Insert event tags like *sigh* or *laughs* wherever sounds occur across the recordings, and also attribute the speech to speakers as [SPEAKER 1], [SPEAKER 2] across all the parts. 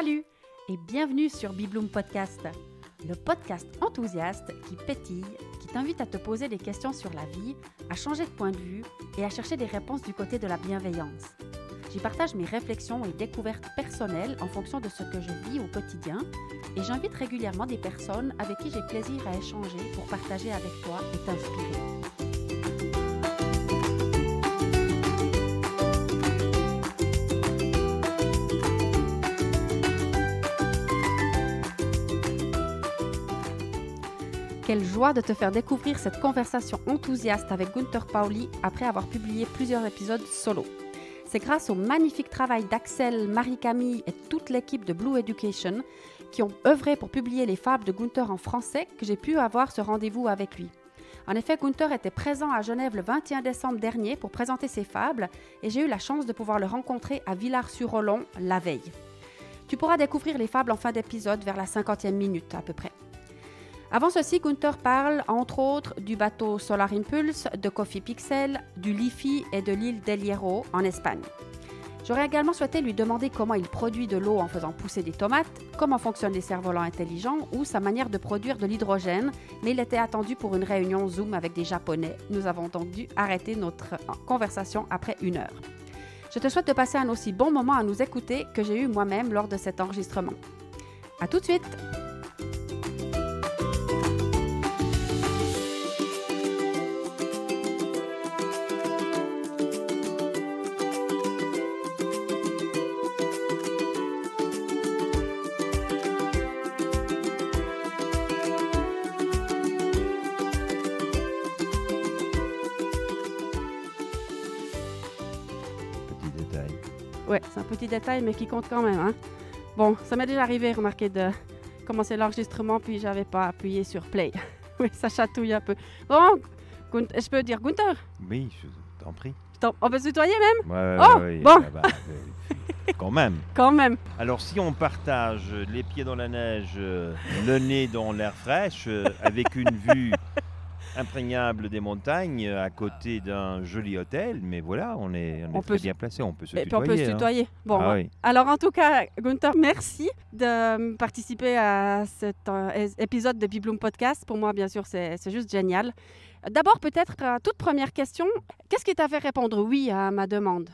[SPEAKER 1] Salut et bienvenue sur Bibloom Podcast, le podcast enthousiaste qui pétille, qui t'invite à te poser des questions sur la vie, à changer de point de vue et à chercher des réponses du côté de la bienveillance. J'y partage mes réflexions et découvertes personnelles en fonction de ce que je vis au quotidien et j'invite régulièrement des personnes avec qui j'ai plaisir à échanger pour partager avec toi et t'inspirer. de te faire découvrir cette conversation enthousiaste avec Gunther Pauli après avoir publié plusieurs épisodes solo. C'est grâce au magnifique travail d'Axel, Marie-Camille et toute l'équipe de Blue Education qui ont œuvré pour publier les fables de Gunther en français que j'ai pu avoir ce rendez-vous avec lui. En effet, Gunther était présent à Genève le 21 décembre dernier pour présenter ses fables et j'ai eu la chance de pouvoir le rencontrer à villars sur ollon la veille. Tu pourras découvrir les fables en fin d'épisode vers la 50e minute à peu près. Avant ceci, Gunther parle entre autres du bateau Solar Impulse, de Coffee Pixel, du Lifi et de l'île del Hierro en Espagne. J'aurais également souhaité lui demander comment il produit de l'eau en faisant pousser des tomates, comment fonctionnent les cerfs-volants intelligents ou sa manière de produire de l'hydrogène, mais il était attendu pour une réunion Zoom avec des Japonais. Nous avons donc dû arrêter notre conversation après une heure. Je te souhaite de passer un aussi bon moment à nous écouter que j'ai eu moi-même lors de cet enregistrement. À tout de suite! Ouais, c'est un petit détail, mais qui compte quand même. Hein. Bon, ça m'est déjà arrivé, remarquez, de commencer l'enregistrement, puis j'avais pas appuyé sur play. *laughs* oui, ça chatouille un peu. Bon, je peux dire Gunther
[SPEAKER 2] Oui, je t'en prie.
[SPEAKER 1] On peut se tutoyer même ouais, Oh, bon Quand même. *laughs* Quand même.
[SPEAKER 2] Alors si on partage les pieds dans la neige, euh, le nez dans l'air fraîche, euh, avec une vue imprégnable des montagnes, euh, à côté d'un joli hôtel. Mais voilà, on est, on est on très bien placé, on peut se tutoyer. on peut se tutoyer. Hein. Bon, ah
[SPEAKER 1] alors en tout cas, Gunther, merci de euh, participer à cet euh, épisode de Bibloom Podcast. Pour moi, bien sûr, c'est juste génial. D'abord, peut-être, toute première question, qu'est-ce qui t'a fait répondre oui à ma demande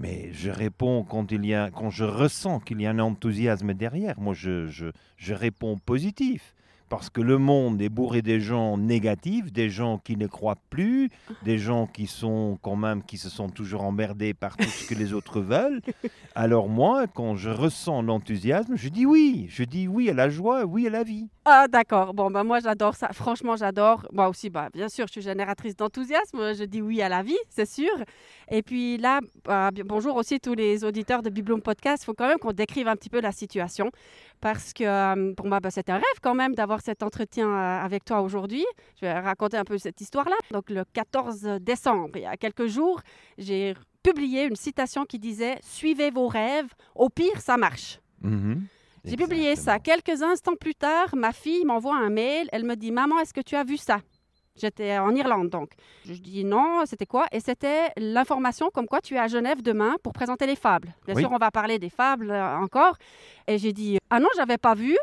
[SPEAKER 2] mais je réponds quand, il y a, quand je ressens qu'il y a un enthousiasme derrière. Moi, je, je, je réponds positif parce que le monde est bourré des gens négatifs, des gens qui ne croient plus, des gens qui sont quand même qui se sont toujours emmerdés par tout ce que les autres veulent. Alors moi, quand je ressens l'enthousiasme, je dis oui, je dis oui à la joie, oui à la vie.
[SPEAKER 1] Ah, d'accord. Bon, ben moi, j'adore ça. Franchement, j'adore. Moi aussi, bah, bien sûr, je suis génératrice d'enthousiasme. Je dis oui à la vie, c'est sûr. Et puis là, bah, bonjour aussi tous les auditeurs de Bibloom Podcast. Il faut quand même qu'on décrive un petit peu la situation. Parce que euh, pour moi, bah, c'est un rêve quand même d'avoir cet entretien euh, avec toi aujourd'hui. Je vais raconter un peu cette histoire-là. Donc, le 14 décembre, il y a quelques jours, j'ai publié une citation qui disait Suivez vos rêves. Au pire, ça marche. Mm-hmm. J'ai publié ça. Quelques instants plus tard, ma fille m'envoie un mail. Elle me dit Maman, est-ce que tu as vu ça J'étais en Irlande, donc. Je dis non, c'était quoi Et c'était l'information comme quoi tu es à Genève demain pour présenter les fables. Bien sûr, on va parler des fables euh, encore. Et j'ai dit euh, Ah non, je n'avais pas vu.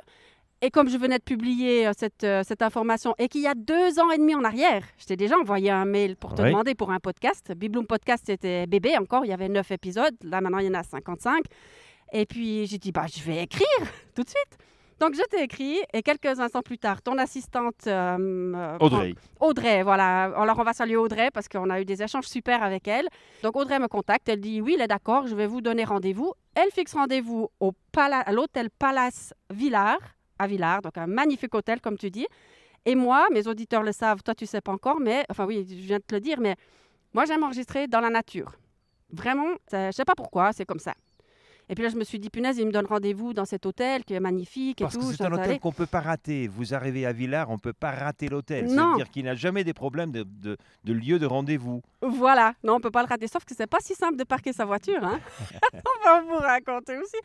[SPEAKER 1] Et comme je venais de publier euh, cette, information et qu'il y a deux ans et demi en arrière, j'étais t'ai déjà envoyé un mail pour te demander pour un podcast. Bibloom Podcast, c'était bébé encore, il y avait neuf épisodes. Là, maintenant, il y en a 55. Et puis j'ai dit, bah, je vais écrire *laughs* tout de suite. Donc je t'ai écrit et quelques instants plus tard, ton assistante euh, euh, Audrey. Audrey, voilà. Alors on va saluer Audrey parce qu'on a eu des échanges super avec elle. Donc Audrey me contacte, elle dit oui, elle est d'accord, je vais vous donner rendez-vous. Elle fixe rendez-vous au pala à l'hôtel Palace Villard, à Villard, donc un magnifique hôtel comme tu dis. Et moi, mes auditeurs le savent, toi tu sais pas encore, mais enfin oui, je viens de te le dire, mais moi j'aime enregistrer dans la nature. Vraiment, je sais pas pourquoi, c'est comme ça. Et puis là, je me suis dit, punaise, il me donne rendez-vous dans cet hôtel qui est magnifique. Et Parce que c'est un hôtel qu'on ne
[SPEAKER 2] peut pas rater. Vous arrivez à Villars, on ne peut pas rater l'hôtel. C'est-à-dire qu'il n'a jamais des problèmes de, de lieu de rendez-vous.
[SPEAKER 1] Voilà, non, on ne peut pas le rater. Sauf que c'est pas si simple de parquer sa voiture. Hein *laughs* *laughs* on va vous raconter aussi.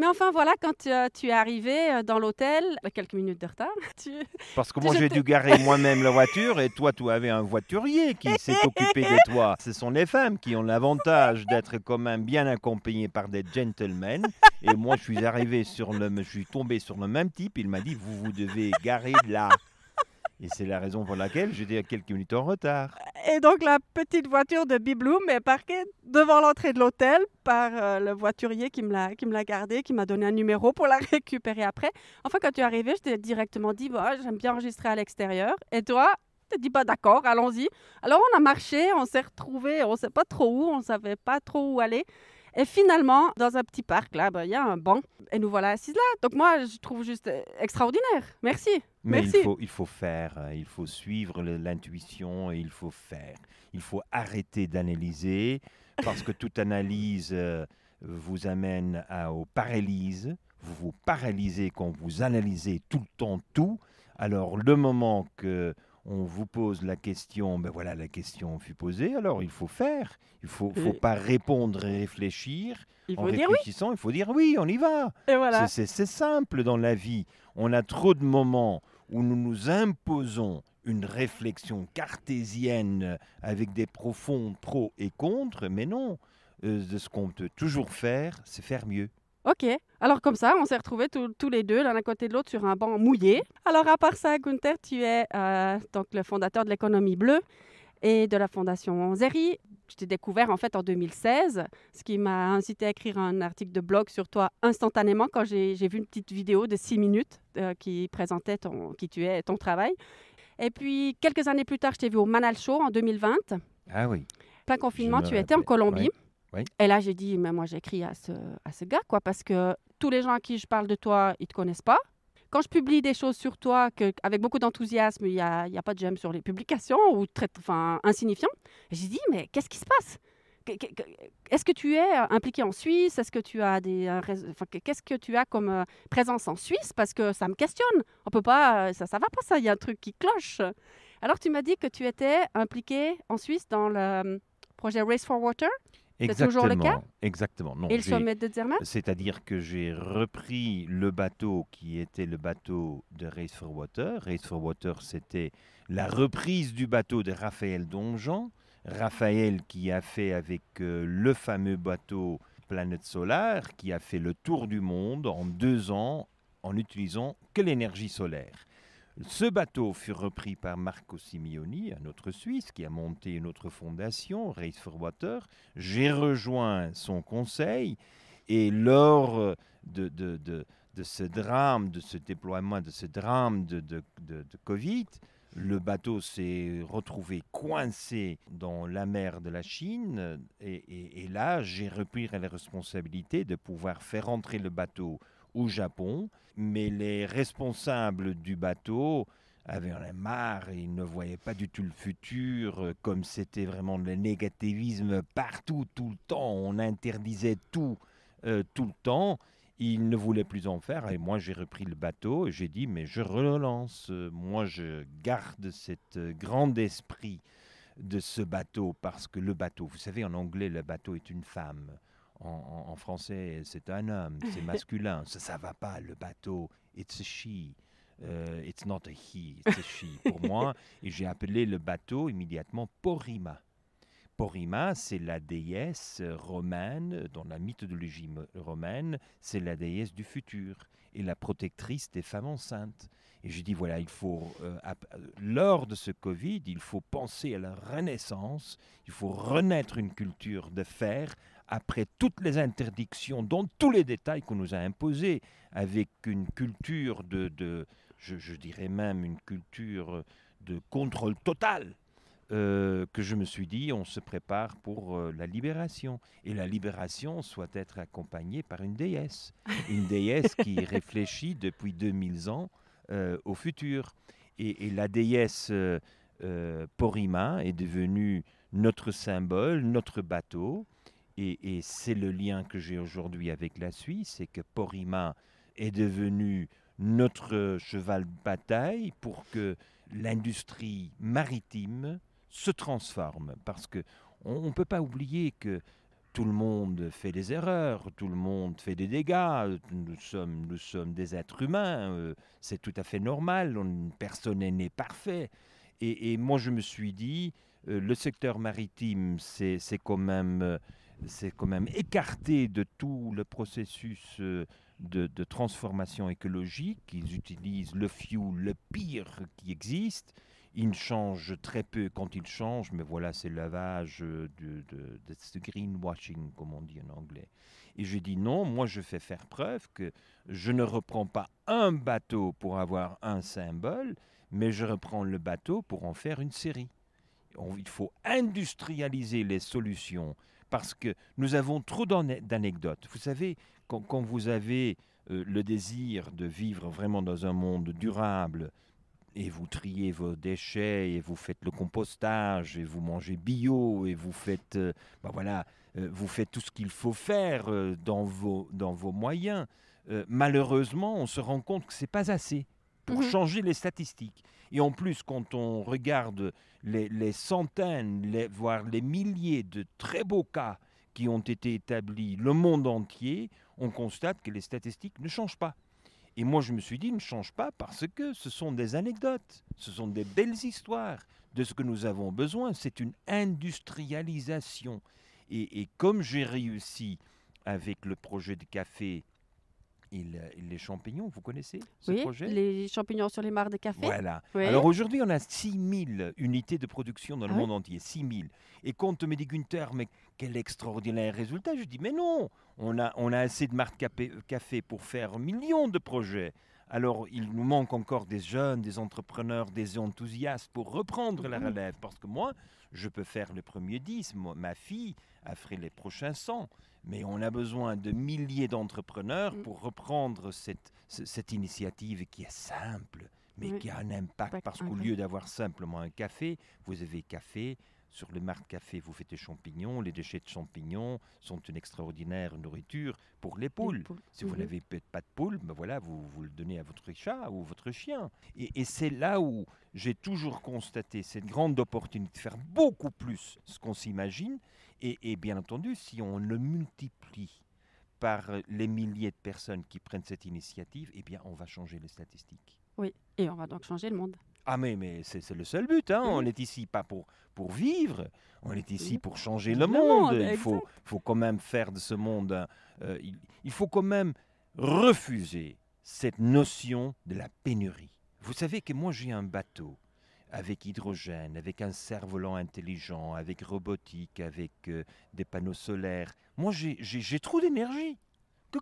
[SPEAKER 1] Mais enfin, voilà, quand euh, tu, es arrivé euh, dans l'hôtel, bah, quelques minutes de retard. *laughs*
[SPEAKER 2] Parce que moi, j'ai dû garer moi-même la voiture et toi, tu avais un voiturier qui s'est occupé de toi. Ce sont les femmes qui ont l'avantage d'être quand même bien accompagnées par des gentlemen. Et moi, je suis arrivé sur le, je suis tombé sur le même type. Il m'a dit, vous vous devez garer là. Et c'est la raison pour laquelle j'étais quelques minutes en retard.
[SPEAKER 1] Et donc la petite voiture de Bibloom est parquée devant l'entrée de l'hôtel par euh, le voiturier qui me l'a qui me l'a gardée, qui m'a donné un numéro pour la *laughs* récupérer après. Enfin quand tu es arrivé, je t'ai directement dit bah, j'aime bien enregistrer à l'extérieur. Et toi tu te dis pas bah, d'accord, allons-y. Alors on a marché, on s'est retrouvés, on ne sait pas trop où, on savait pas trop où aller. Et finalement, dans un petit parc, là, ben, il y a un banc. Et nous voilà assises là. Donc moi, je trouve juste euh, extraordinaire. Merci. Mais il faut,
[SPEAKER 2] il faut faire, euh, il faut suivre l'intuition et il faut faire. Il faut arrêter d'analyser parce que toute analyse euh, vous amène à, au paralyse. Vous vous paralysez quand vous analysez tout le temps tout. Alors le moment que on vous pose la question, ben voilà, la question fut posée, alors il faut faire. Il ne faut, pas répondre et réfléchir. en réfléchissant, il faut dire oui, on y va. Voilà. C'est simple dans la vie. On a trop de moments où nous nous imposons une réflexion cartésienne avec des profonds pros et contre, mais non. Euh, ce qu'on peut toujours faire, c'est faire mieux.
[SPEAKER 1] Ok, alors comme ça, on s'est retrouvés tous les deux l'un à côté de l'autre sur un banc mouillé. Alors à part ça, Gunther, tu es euh, donc le fondateur de l'économie bleue et de la fondation Zeri. Je t'ai découvert en fait en 2016, ce qui m'a incité à écrire un article de blog sur toi instantanément quand j'ai vu une petite vidéo de 6 minutes euh, qui présentait ton, qui tu es ton travail. Et puis quelques années plus tard, je t'ai vu au Manal Show en 2020. Ah oui. Plein confinement, tu étais en Colombie. Et là, j'ai dit, mais moi, j'écris à ce, à ce gars, quoi, parce que tous les gens à qui je parle de toi, ils ne te connaissent pas. Quand je publie des choses sur toi, avec beaucoup d'enthousiasme, il n'y a, y a, pas de j'aime sur les publications ou très enfin, insignifiant, j'ai dit, mais qu'est-ce qui se passe est-ce que tu es euh, impliqué en Suisse Est-ce que tu as des euh, enfin, qu'est-ce que tu as comme euh, présence en Suisse Parce que ça me questionne. On peut pas, ça, ne va pas ça. Il y a un truc qui cloche. Alors tu m'as dit que tu étais impliqué en Suisse dans le projet Race for Water. Exactement. toujours le cas
[SPEAKER 2] Exactement. Non, Et le sommet de Zermatt C'est-à-dire que j'ai repris le bateau qui était le bateau de Race for Water. Race for Water, c'était la reprise du bateau de Raphaël Donjon. Raphaël qui a fait avec euh, le fameux bateau Planète Solaire, qui a fait le tour du monde en deux ans en utilisant que l'énergie solaire. Ce bateau fut repris par Marco Simeoni, un autre Suisse, qui a monté une autre fondation, Race for Water. J'ai rejoint son conseil et lors de, ce drame, de ce déploiement, de ce drame de, Covid, le bateau s'est retrouvé coincé dans la mer de la Chine et, et là, j'ai repris la responsabilité de pouvoir faire entrer le bateau au Japon, mais les responsables du bateau avaient la marre, ils ne voyaient pas du tout le futur, euh, comme c'était vraiment le négativisme partout, tout le temps, on interdisait tout, euh, tout le temps. Ils ne voulaient plus en faire et moi j'ai repris le bateau et j'ai dit mais je relance, euh, moi je garde cet grand esprit de ce bateau parce que le bateau, vous savez en anglais le bateau est une femme en, français, c'est un homme, c'est *laughs* masculin, ça, ne va pas, le bateau, it's a she. Euh, it's not a he, it's a she pour *laughs* moi. Et j'ai appelé le bateau immédiatement Porima. Porima, c'est la déesse romaine, dans la mythologie romaine, c'est la déesse du futur et la protectrice des femmes enceintes. Et je dis, voilà, il faut, euh, lors de ce Covid, il faut penser à la renaissance, il faut renaître une culture de fer après toutes les interdictions, dont tous les détails qu'on nous a imposés, avec une culture de, je, dirais même une culture de contrôle total, euh, que je me suis dit, on se prépare pour euh, la libération. Et la libération soit être accompagnée par une déesse, une déesse qui *laughs* réfléchit depuis 2000 ans euh, au futur. Et, et la déesse Porima est devenue notre symbole, notre bateau. Et, c'est le lien que j'ai aujourd'hui avec la Suisse, c'est que Porima est devenu notre cheval de bataille pour que l'industrie maritime se transforme. Parce que on ne peut pas oublier que tout le monde fait des erreurs, tout le monde fait des dégâts, nous sommes, nous sommes des êtres humains, euh, c'est tout à fait normal, on, personne n'est parfait. et, moi je me suis dit, euh, le secteur maritime, c'est quand même euh, c'est quand même écarté de tout le processus euh, de, transformation écologique. Ils utilisent le fuel le pire qui existe. Ils changent très peu quand ils changent, mais voilà, c'est lavage euh, de, ce greenwashing, comme on dit en anglais. Et je dis non, moi je fais faire preuve que je ne reprends pas un bateau pour avoir un symbole, mais je reprends le bateau pour en faire une série. il faut industrialiser les solutions parce que nous avons trop d'anecdotes. Vous savez, quand, vous avez euh, le désir de vivre vraiment dans un monde durable, et vous triez vos déchets, et vous faites le compostage, et vous mangez bio, et vous faites, euh, ben voilà, euh, vous faites tout ce qu'il faut faire dans, vos, moyens, malheureusement, on se rend compte que ce n'est pas assez pour mmh changer les statistiques. Et en plus, quand on regarde les, centaines, voire les milliers de très beaux cas qui ont été établis le monde entier, on constate que les statistiques ne changent pas. Et moi, je me suis dit, ne change pas parce que ce sont des anecdotes, ce sont des belles histoires de ce que nous avons besoin. C'est une industrialisation. et comme j'ai réussi avec le projet de café euh, les champignons. Vous connaissez ce oui,
[SPEAKER 1] les champignons sur les mares de café. Voilà. Alors aujourd'hui,
[SPEAKER 2] on a 6000 unités de production dans le ah monde entier, entier. 6000. Et quand me dit Gunther, mais quel extraordinaire résultat, je dis, mais non, on a, on a assez de euh, café pour faire millions de projets. Alors, il nous manque encore des jeunes, des entrepreneurs, des enthousiastes pour reprendre la mhm. relève. Parce que moi, je peux faire le premier 10. ma fille a fait les prochains 100 mais on a besoin de milliers d'entrepreneurs mm. pour reprendre cette, cette initiative qui est simple, mais qui a un impact, parce qu'au lieu d'avoir simplement un café, vous avez café, sur le marc café, vous faites des champignons. Les déchets de champignons sont une extraordinaire nourriture pour les poules. Si vous mhm. n'avez peut-être pas de poules, ben voilà, vous, vous le donnez à votre chat ou votre chien. Et, et c'est là où j'ai toujours constaté cette grande opportunité de faire beaucoup plus ce qu'on s'imagine et, bien entendu, si on le multiplie par euh, les milliers de personnes qui prennent cette initiative, eh bien, on va changer les statistiques.
[SPEAKER 1] Oui, et on va donc changer le monde.
[SPEAKER 2] Ah mais, mais c'est le seul but, hein. on n'est ici pas pour, pour vivre, on est ici pour changer le, monde. Il faut, faut quand même faire de ce monde, euh, il faut quand même refuser cette notion de la pénurie. Vous savez que moi j'ai un bateau avec hydrogène, avec un cerf-volant intelligent, avec robotique, avec euh, des panneaux solaires. Moi, j'ai trop d'énergie.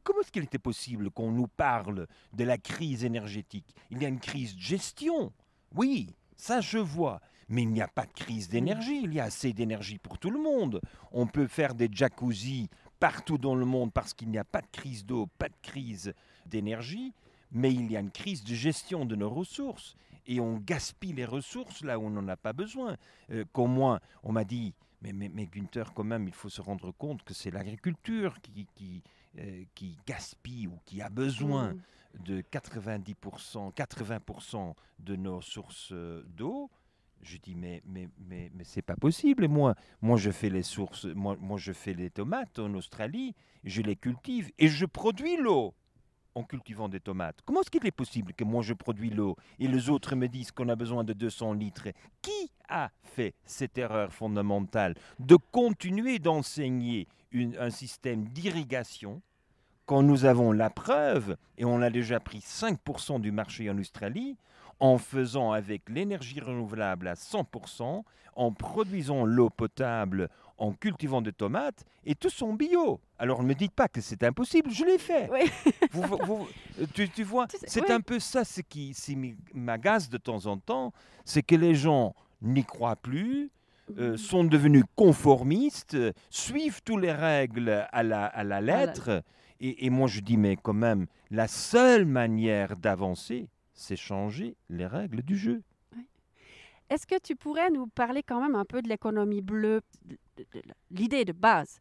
[SPEAKER 2] Comment est-ce qu'il était possible qu'on nous parle de la crise énergétique Il y a une crise de gestion. Oui, ça je vois. Mais il n'y a pas de crise d'énergie. Il y a assez d'énergie pour tout le monde. On peut faire des jacuzzis partout dans le monde parce qu'il n'y a pas de crise d'eau, pas de crise d'énergie. Mais il y a une crise de gestion de nos ressources et on gaspille les ressources là où on n'en a pas besoin. Euh, quand moi, on m'a dit, mais, mais, Günther, quand même, il faut se rendre compte que c'est l'agriculture qui, qui, euh, qui, gaspille ou qui a besoin de 90%, 80% de nos sources euh, d'eau. Je dis mais mais mais mais c'est pas possible. Et moi moi je fais les sources, moi moi je fais les tomates en Australie, je les cultive et je produis l'eau en cultivant des tomates. Comment est-ce qu'il est possible que moi je produis l'eau et les autres me disent qu'on a besoin de 200 litres Qui a fait cette erreur fondamentale de continuer d'enseigner un système d'irrigation quand nous avons la preuve, et on a déjà pris 5% du marché en Australie, en faisant avec l'énergie renouvelable à 100%, en produisant l'eau potable, en cultivant des tomates, et tout son bio. Alors ne me dites pas que c'est impossible, je l'ai fait. *laughs* Euh, tu, vois, c'est un peu ça ce qui m'agace de temps en temps, c'est que les gens n'y croient plus, euh, mm. sont devenus conformistes, suivent toutes les règles à la, lettre. Et, et moi, je dis, mais quand même, la seule manière d'avancer, c'est changer les règles du jeu.
[SPEAKER 1] Est-ce que tu pourrais nous parler quand même un peu de l'économie bleue, l'idée de base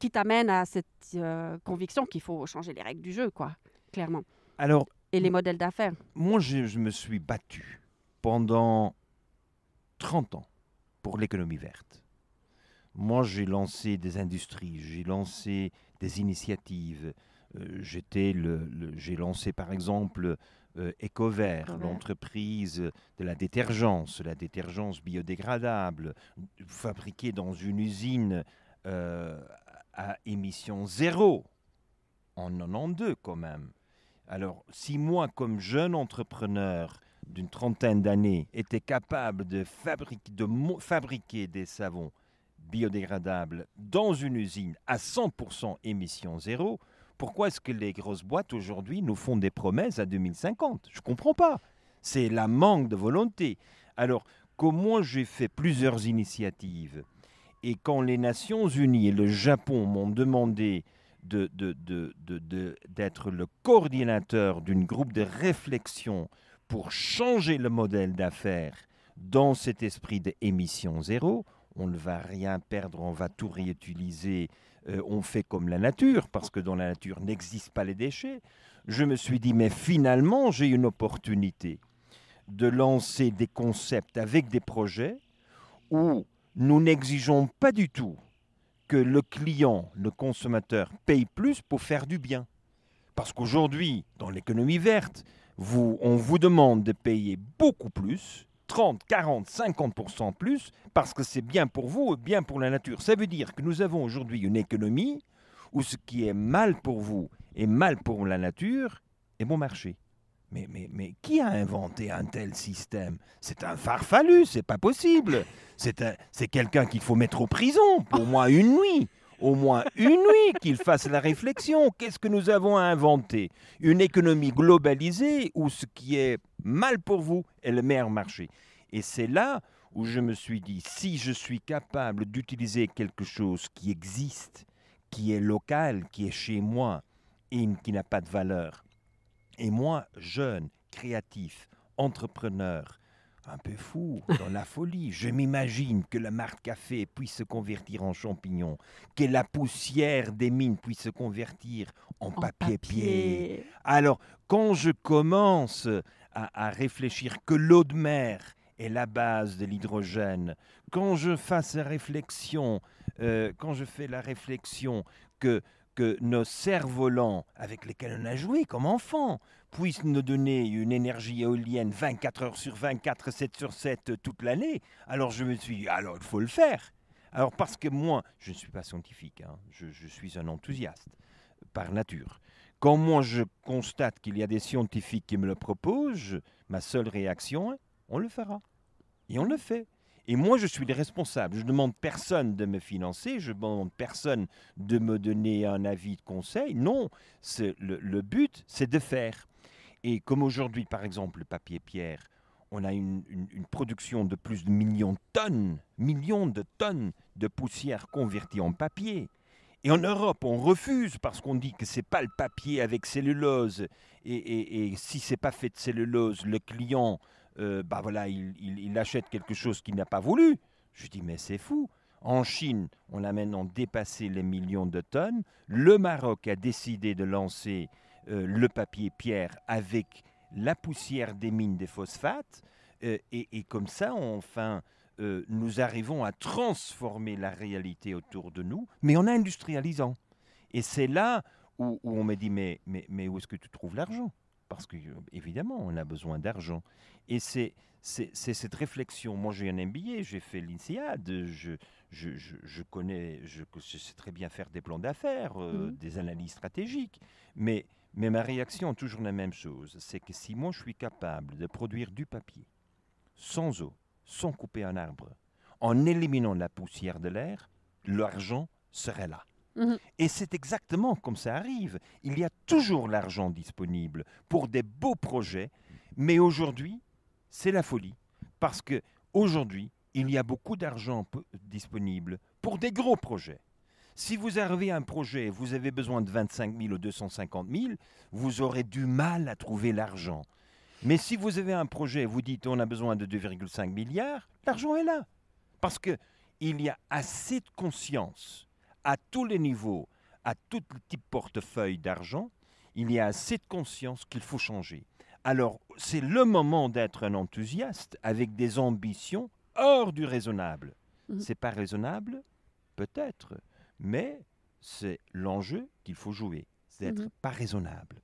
[SPEAKER 1] qui t'amène à cette euh, conviction qu'il faut changer les règles du jeu, quoi, clairement.
[SPEAKER 2] Alors, et les modèles d'affaires. Moi, je, me suis battu pendant 30 ans pour l'économie verte. Moi, j'ai lancé des industries, j'ai lancé des initiatives. Euh, j'étais j'ai lancé, par exemple, euh, Ecovert, l'entreprise de la détergence, la détergence biodégradable, fabriquée dans une usine euh, à émission zéro en 92 quand même. Alors, si moi, comme jeune entrepreneur d'une trentaine d'années, était capable de, fabriquer, de fabriquer des savons biodégradables dans une usine à 100% émission zéro, pourquoi est-ce que les grosses boîtes aujourd'hui nous font des promesses à 2050 Je ne comprends pas. C'est la manque de volonté. Alors, moins j'ai fait plusieurs initiatives et quand les Nations Unies et le Japon m'ont demandé d'être le coordinateur d'une groupe de réflexion pour changer le modèle d'affaires dans cet esprit d'émission zéro, on ne va rien perdre, on va tout réutiliser euh, on fait comme la nature, parce que dans la nature n'existent pas les déchets. Je me suis dit, mais finalement, j'ai une opportunité de lancer des concepts avec des projets où nous n'exigeons pas du tout que le client, le consommateur, paye plus pour faire du bien. Parce qu'aujourd'hui, dans l'économie verte, vous, on vous demande de payer beaucoup plus 30, 40, 50% plus parce que c'est bien pour vous et bien pour la nature. Ça veut dire que nous avons aujourd'hui une économie où ce qui est mal pour vous et mal pour la nature est bon marché. Mais, mais, mais qui a inventé un tel système C'est un farfallu, c'est pas possible. C'est quelqu'un qu'il faut mettre en prison, pour moi, une nuit au moins une nuit qu'il fasse la réflexion. Qu'est-ce que nous avons à inventer Une économie globalisée où ce qui est mal pour vous est le meilleur marché. Et c'est là où je me suis dit, si je suis capable d'utiliser quelque chose qui existe, qui est local, qui est chez moi, et qui n'a pas de valeur, et moi, jeune, créatif, entrepreneur, un peu fou, dans la folie. Je m'imagine que la marque café puisse se convertir en champignon, que la poussière des mines puisse se convertir en, papier, Alors, quand je commence à, réfléchir que l'eau de mer est la base de l'hydrogène, quand je fasse réflexion, euh, quand je fais la réflexion que que nos cerfs-volants, avec lesquels on a joué comme enfant puissent nous donner une énergie éolienne 24 heures sur 24, 7 sur 7 euh, toute l'année, alors je me suis alors il faut le faire. Alors parce que moi, je ne suis pas scientifique, hein. je, je suis un enthousiaste euh, par nature. Quand moi je constate qu'il y a des scientifiques qui me le proposent, ma seule réaction, on le fera. Et on le fait. Et moi, je suis le responsable. Je ne demande personne de me financer, je ne demande personne de me donner un avis de conseil. Non, le, but, c'est de faire. Et comme aujourd'hui, par exemple, le papier pierre, on a une, production de plus de millions de tonnes, millions de tonnes de poussière convertie en papier. Et en Europe, on refuse parce qu'on dit que c'est pas le papier avec cellulose. Et, et, et si c'est pas fait de cellulose, le client euh, bah voilà, il, achète quelque chose qu'il n'a pas voulu. Je dis, mais c'est fou. En Chine, on a maintenant dépassé les millions de tonnes. Le Maroc a décidé de lancer euh, le papier pierre avec la poussière des mines des phosphates. Euh, et, comme ça, enfin, nous arrivons à transformer la réalité autour de nous, mais en industrialisant. Et c'est là où, on me dit, mais, mais où est-ce que tu trouves l'argent parce que euh, évidemment on a besoin d'argent. Et c'est cette réflexion. Moi j'ai un MBA, j'ai fait l'INSEAD, je, je, connais, je, sais très bien faire des plans d'affaires, euh, mmh. des analyses stratégiques, mais, mais ma réaction est toujours la même chose, c'est que si moi je suis capable de produire du papier sans eau, sans couper un arbre, en éliminant la poussière de l'air, l'argent serait là. Mhm. Et c'est exactement comme ça arrive. Il y a toujours l'argent disponible pour des beaux projets, mais aujourd'hui, c'est la folie. Parce que aujourd'hui, il y a beaucoup d'argent disponible pour des gros projets. Si vous arrivez à un projet vous avez besoin de 25 000 ou 250 000, vous aurez du mal à trouver l'argent. Mais si vous avez un projet vous dites on a besoin de 2,5 milliards, l'argent est là. Parce qu'il y a assez de conscience à tous les niveaux, à tout type portefeuille d'argent, il y a assez de conscience qu'il faut changer. Alors, c'est le moment d'être un enthousiaste avec des ambitions hors du raisonnable. Ce mhm. C'est pas raisonnable, peut-être, mais c'est l'enjeu qu'il faut jouer, c'est mhm. d'être pas raisonnable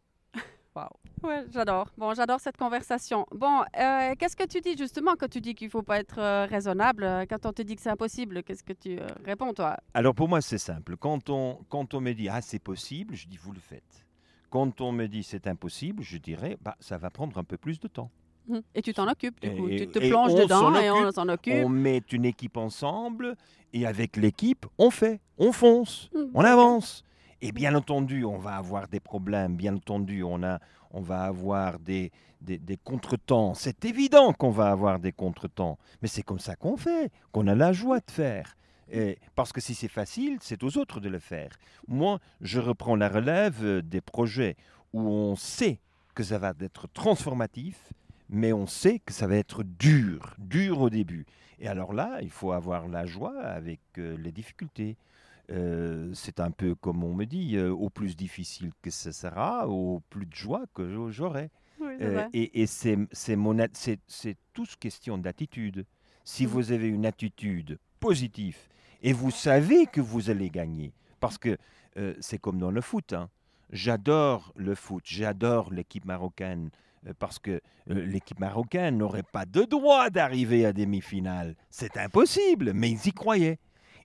[SPEAKER 1] j'adore. Bon, j'adore cette conversation. Bon, euh, qu'est-ce que tu dis justement quand tu dis qu'il ne faut pas être euh, raisonnable euh, Quand on te dit que c'est impossible, qu'est-ce que tu réponds, toi
[SPEAKER 2] Alors pour moi, c'est simple. Quand on, quand on me dit Ah, c'est possible, je dis Vous le faites. Quand on me dit C'est impossible, je dirais bah, Ça va prendre un peu plus de temps.
[SPEAKER 1] Hum. Et tu t'en occupes, du coup. tu te plonges dedans et on s'en occupe. On
[SPEAKER 2] met une équipe ensemble et avec l'équipe, on fait, on fonce, hum. on avance. Et bien entendu, on va avoir des problèmes, bien entendu, on, a, on va avoir des, des, des contretemps. C'est évident qu'on va avoir des contretemps, mais c'est comme ça qu'on fait, qu'on a la joie de faire. Et parce que si c'est facile, c'est aux autres de le faire. Moi, je reprends la relève euh, des projets où on sait que ça va être transformatif, mais on sait que ça va être dur, dur au début. Et alors là, il faut avoir la joie avec euh, les difficultés. Euh, c'est un peu comme on me dit, euh, au plus difficile que ce sera, au plus de joie que j'aurai. Euh, et, c'est, c'est, ce question d'attitude. Si mm. vous avez une attitude positive et vous savez que vous allez gagner, parce que c'est comme dans le foot, hein. j'adore le foot, j'adore l'équipe marocaine, parce que l'équipe marocaine n'aurait pas de droit d'arriver à demi-finale. C'est impossible, mais ils y croyaient.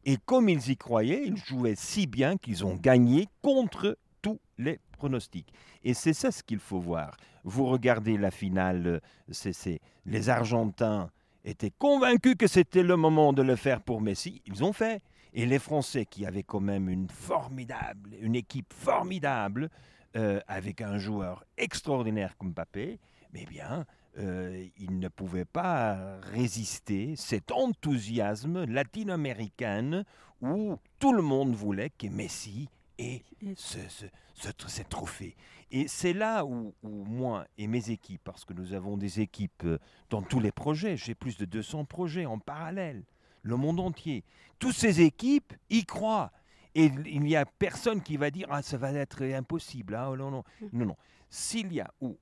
[SPEAKER 2] Et comme ils y croyaient, ils jouaient si bien qu'ils ont gagné contre tous les pronostics. Et c'est ça ce qu'il faut voir. Vous regardez la finale, euh, c'est les Argentins étaient convaincus que c'était le moment de le faire pour Messi, ils ont fait. Et les Français, qui avaient quand même une formidable, une équipe formidable, euh, avec un joueur extraordinaire comme Papé, mais bien, euh, il ne pouvait pas résister cet enthousiasme latino-américain où tout le monde voulait que Messi ait ce, trophée. Et c'est là où, moi et mes équipes, parce que nous avons des équipes euh, dans tous les projets, j'ai plus de 200 projets en parallèle, le monde entier, toutes ces équipes y croient. Et il n'y a personne qui va dire ah ça va être impossible ah, oh, non non mmh. non non s'il y a où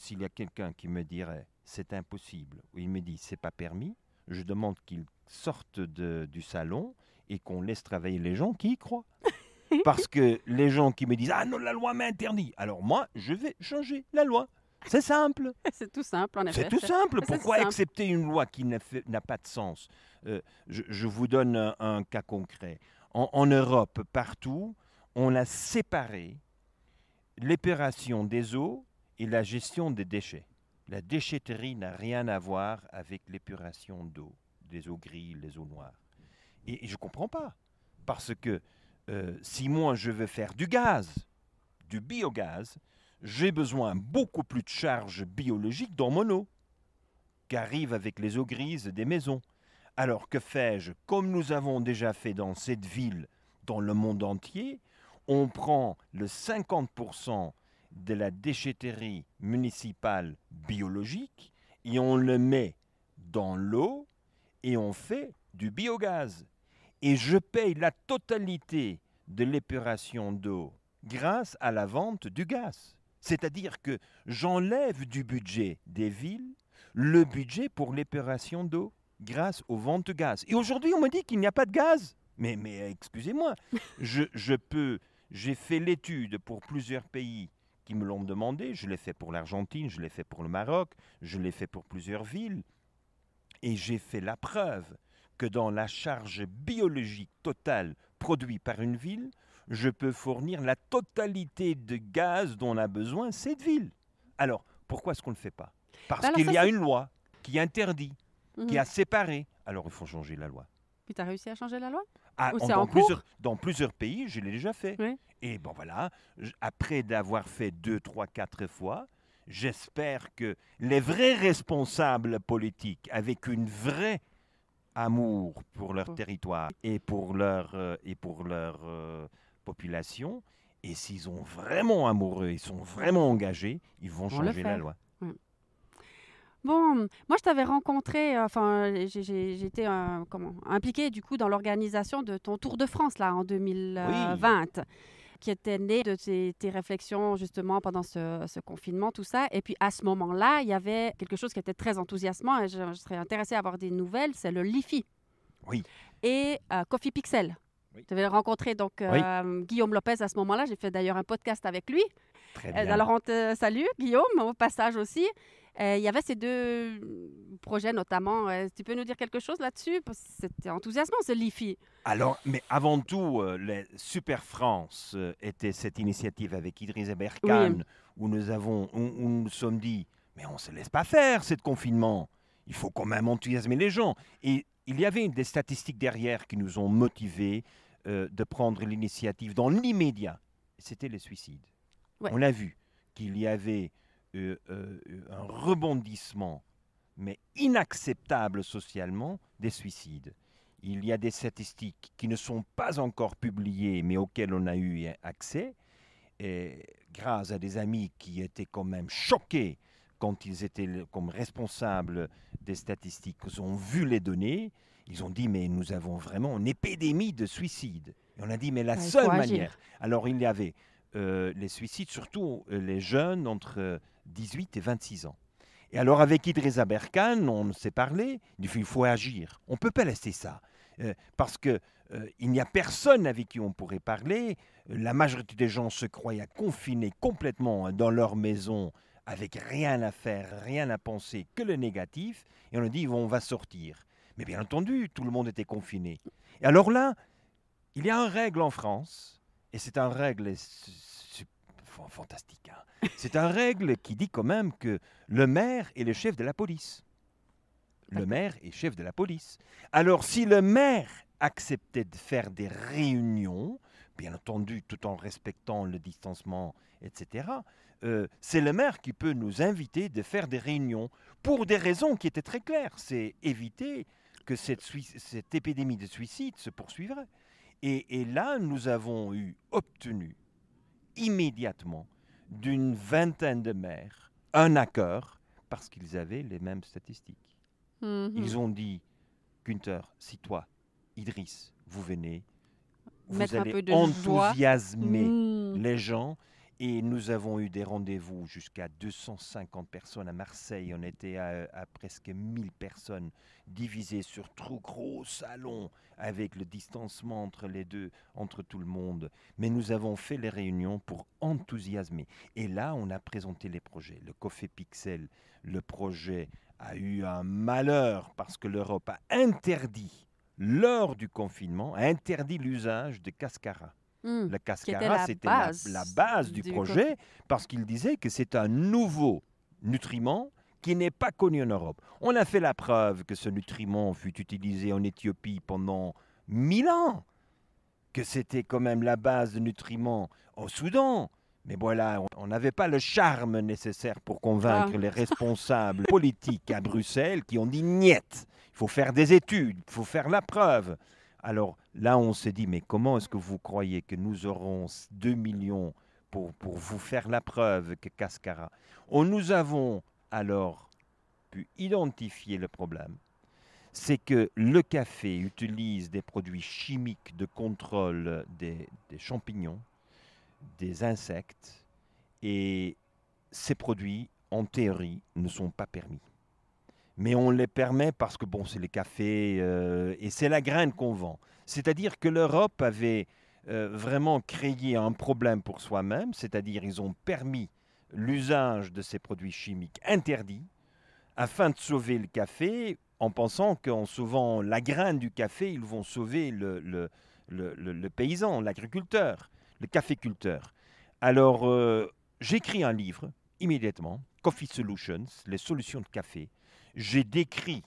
[SPEAKER 2] s'il y a quelqu'un qui me dirait c'est impossible, ou il me dit c'est pas permis, je demande qu'il sorte du salon et qu'on laisse travailler les gens qui y croient. *laughs* Parce que les gens qui me disent ah non la loi m'interdit, alors moi je vais changer la loi. C'est simple. *laughs* C'est
[SPEAKER 1] tout simple, en effet. C'est tout simple. *laughs* Pourquoi accepter
[SPEAKER 2] une loi qui n'a pas de sens euh, je, vous donne un, cas concret. En, Europe, partout, on a séparé l'épuration des eaux et la gestion des déchets. La déchetterie n'a rien à voir avec l'épuration d'eau, des eaux grises, les eaux noires. Et, je ne comprends pas. Parce que euh, si moi je veux faire du gaz, du biogaz, j'ai besoin beaucoup plus de charges biologiques dans mon eau, qu'arrive avec les eaux grises des maisons. Alors que fais-je Comme nous avons déjà fait dans cette ville, dans le monde entier, on prend le 50% de la déchetterie municipale biologique et on le met dans l'eau et on fait du biogaz. Et je paye la totalité de l'épuration d'eau grâce à la vente du gaz. C'est-à-dire que j'enlève du budget des villes le budget pour l'épuration d'eau grâce aux ventes de gaz. Et aujourd'hui, on me dit qu'il n'y a pas de gaz. Mais, excusez-moi, *laughs* je peux, j'ai fait l'étude pour plusieurs pays me l'ont demandé. Je l'ai fait pour l'Argentine, je l'ai fait pour le Maroc, je l'ai fait pour plusieurs villes. Et j'ai fait la preuve que dans la charge biologique totale produite par une ville, je peux fournir la totalité de gaz dont a besoin cette ville. Alors, pourquoi est-ce qu'on ne le fait pas Parce bah, qu'il y a une loi qui interdit, qui mhm. a séparé. Alors, il faut changer la loi
[SPEAKER 1] tu as réussi à changer la loi ah, dans, plusieurs,
[SPEAKER 2] dans, plusieurs, pays, je l'ai déjà fait. Et bon voilà, après d'avoir fait deux, trois, quatre fois, j'espère que les vrais responsables politiques, avec une vraie amour pour leur territoire et pour leur, euh, et pour leur euh, population, et s'ils ont vraiment amoureux, ils sont vraiment engagés, ils vont changer la loi.
[SPEAKER 1] Bon, moi je t'avais rencontré, euh, enfin j'étais euh, comment impliquée du coup dans l'organisation de ton Tour de France là en 2020. qui était né de tes, réflexions justement pendant ce, confinement, tout ça. Et puis à ce moment-là, il y avait quelque chose qui était très enthousiasmant et je, serais intéressé à avoir des nouvelles, c'est le LIFI. Oui. Et euh, Coffee Pixel. Tu avais rencontré donc Guillaume Lopez à ce moment-là. J'ai fait d'ailleurs un podcast avec lui. Très bien. Alors on te salue, Guillaume, au passage aussi. Euh, il y avait ces deux euh, projets notamment. Euh, tu peux nous dire quelque chose là-dessus C'était enthousiasmant ce LIFI.
[SPEAKER 2] Alors, mais avant tout, Super France était cette initiative avec Idriss Berkane où nous avons, où, nous sommes dit, mais on ne se laisse pas faire, cette confinement. Il faut quand même enthousiasmer les gens. Et il y avait des statistiques derrière qui nous ont motivés de prendre l'initiative dans l'immédiat. C'était les suicides. On a vu qu'il y avait euh, euh, un rebondissement, mais inacceptable socialement, des suicides. Il y a des statistiques qui ne sont pas encore publiées, mais auxquelles on a eu accès, grâce à des amis qui étaient quand même choqués quand ils étaient comme responsables des statistiques, ils ont vu les données, ils ont dit mais nous avons vraiment une épidémie de suicides. on a dit mais la seule manière. Alors il y avait euh, les suicides, surtout euh, les jeunes entre 18 euh, et 26 ans. Et alors avec Idrissa Berkane, on s'est parlé, il faut, agir. On ne peut pas laisser ça. parce que il n'y a personne avec qui on pourrait parler. La majorité des gens se croyaient confinés complètement dans leur maison avec rien à faire, rien à penser, que le négatif. Et on a dit, on va sortir. Mais bien entendu, tout le monde était confiné. Et alors là, il y a une règle en France et c'est un règle fantastique. Hein. C'est un règle qui dit quand même que le maire est le chef de la police. Le maire est chef de la police. Alors si le maire acceptait de faire des réunions, bien entendu tout en respectant le distancement, etc., euh, c'est le maire qui peut nous inviter de faire des réunions pour des raisons qui étaient très claires. C'est éviter que cette, cette épidémie de suicide se poursuivrait. Et, là, nous avons eu obtenu immédiatement d'une vingtaine de maires un accord parce qu'ils avaient les mêmes statistiques. Mhm. Ils ont dit, Gunther, si toi, Idriss, vous venez, vous allez enthousiasmer hmm. les gens et nous avons eu des rendez-vous jusqu'à 250 personnes à Marseille. On était à, presque 1000 personnes divisées sur trop gros salons avec le distancement entre les deux, entre tout le monde. Mais nous avons fait les réunions pour enthousiasmer. Et là, on a présenté les projets. Le Coffee Pixel, le projet a eu un malheur parce que l'Europe a interdit, lors du confinement, a interdit l'usage de cascara. Mmh. Le la cascara, c'était la, base du, projet parce qu'il disait que c'est un nouveau nutriment qui n'est pas connu en Europe. On a fait la preuve que ce nutriment fut utilisé en Éthiopie pendant mille ans, que c'était quand même la base de nutriments au Soudan. Mais voilà, on n'avait pas le charme nécessaire pour convaincre ah. les *laughs* responsables politiques à Bruxelles qui ont dit niette, il faut faire des études, il faut faire la preuve. Alors là, on s'est dit, mais comment est-ce que vous croyez que nous aurons 2 millions pour, vous faire la preuve que Cascara on, Nous avons alors pu identifier le problème. C'est que le café utilise des produits chimiques de contrôle des champignons, des insectes, et ces produits, en théorie, ne sont pas permis mais on les permet parce que, bon, c'est les cafés euh, et c'est la graine qu'on vend. C'est-à-dire que l'Europe avait euh, vraiment créé un problème pour soi-même, c'est-à-dire ils ont permis l'usage de ces produits chimiques interdits afin de sauver le café en pensant qu'en sauvant la graine du café, ils vont sauver le, paysan, l'agriculteur, le caféculteur. Alors, euh, j'écris un livre immédiatement, Coffee Solutions, les solutions de café, j'ai décrit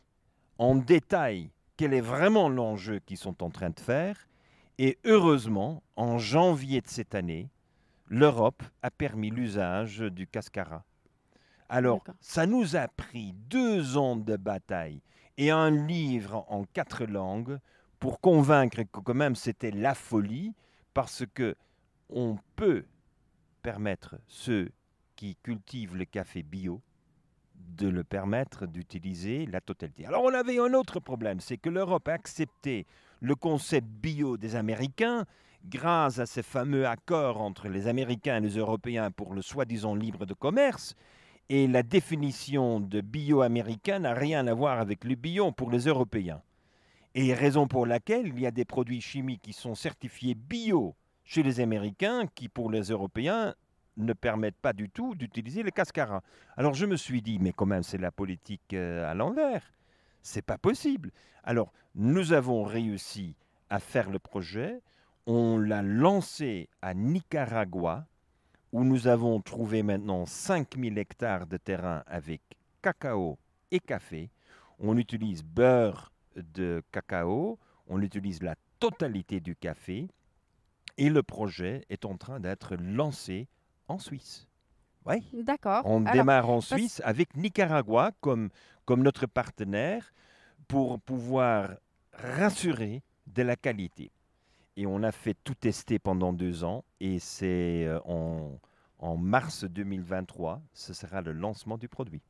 [SPEAKER 2] en détail quel est vraiment l'enjeu qu'ils sont en train de faire. Et heureusement, en janvier de cette année, l'Europe a permis l'usage du cascara. Alors, ça nous a pris deux ans de bataille et un livre en quatre langues pour convaincre que quand même c'était la folie, parce que on peut permettre ceux qui cultivent le café bio de le permettre d'utiliser la totalité. Alors on avait un autre problème, c'est que l'Europe a accepté le concept bio des Américains grâce à ces fameux accords entre les Américains et les Européens pour le soi-disant libre de commerce. Et la définition de bio américain n'a rien à voir avec le bio pour les Européens. Et raison pour laquelle il y a des produits chimiques qui sont certifiés bio chez les Américains qui pour les Européens ne permettent pas du tout d'utiliser les cascara. Alors je me suis dit, mais quand même, c'est la politique euh, à l'envers. C'est pas possible. Alors nous avons réussi à faire le projet. On l'a lancé à Nicaragua, où nous avons trouvé maintenant 5000 hectares de terrain avec cacao et café. On utilise beurre de cacao, on utilise la totalité du café, et le projet est en train d'être lancé en Suisse. Oui.
[SPEAKER 1] D'accord. On démarre en Suisse
[SPEAKER 2] avec Nicaragua comme, comme notre partenaire pour pouvoir rassurer de la qualité. Et on a fait tout tester pendant deux ans et c'est euh, en, en mars 2023, ce sera le lancement du produit.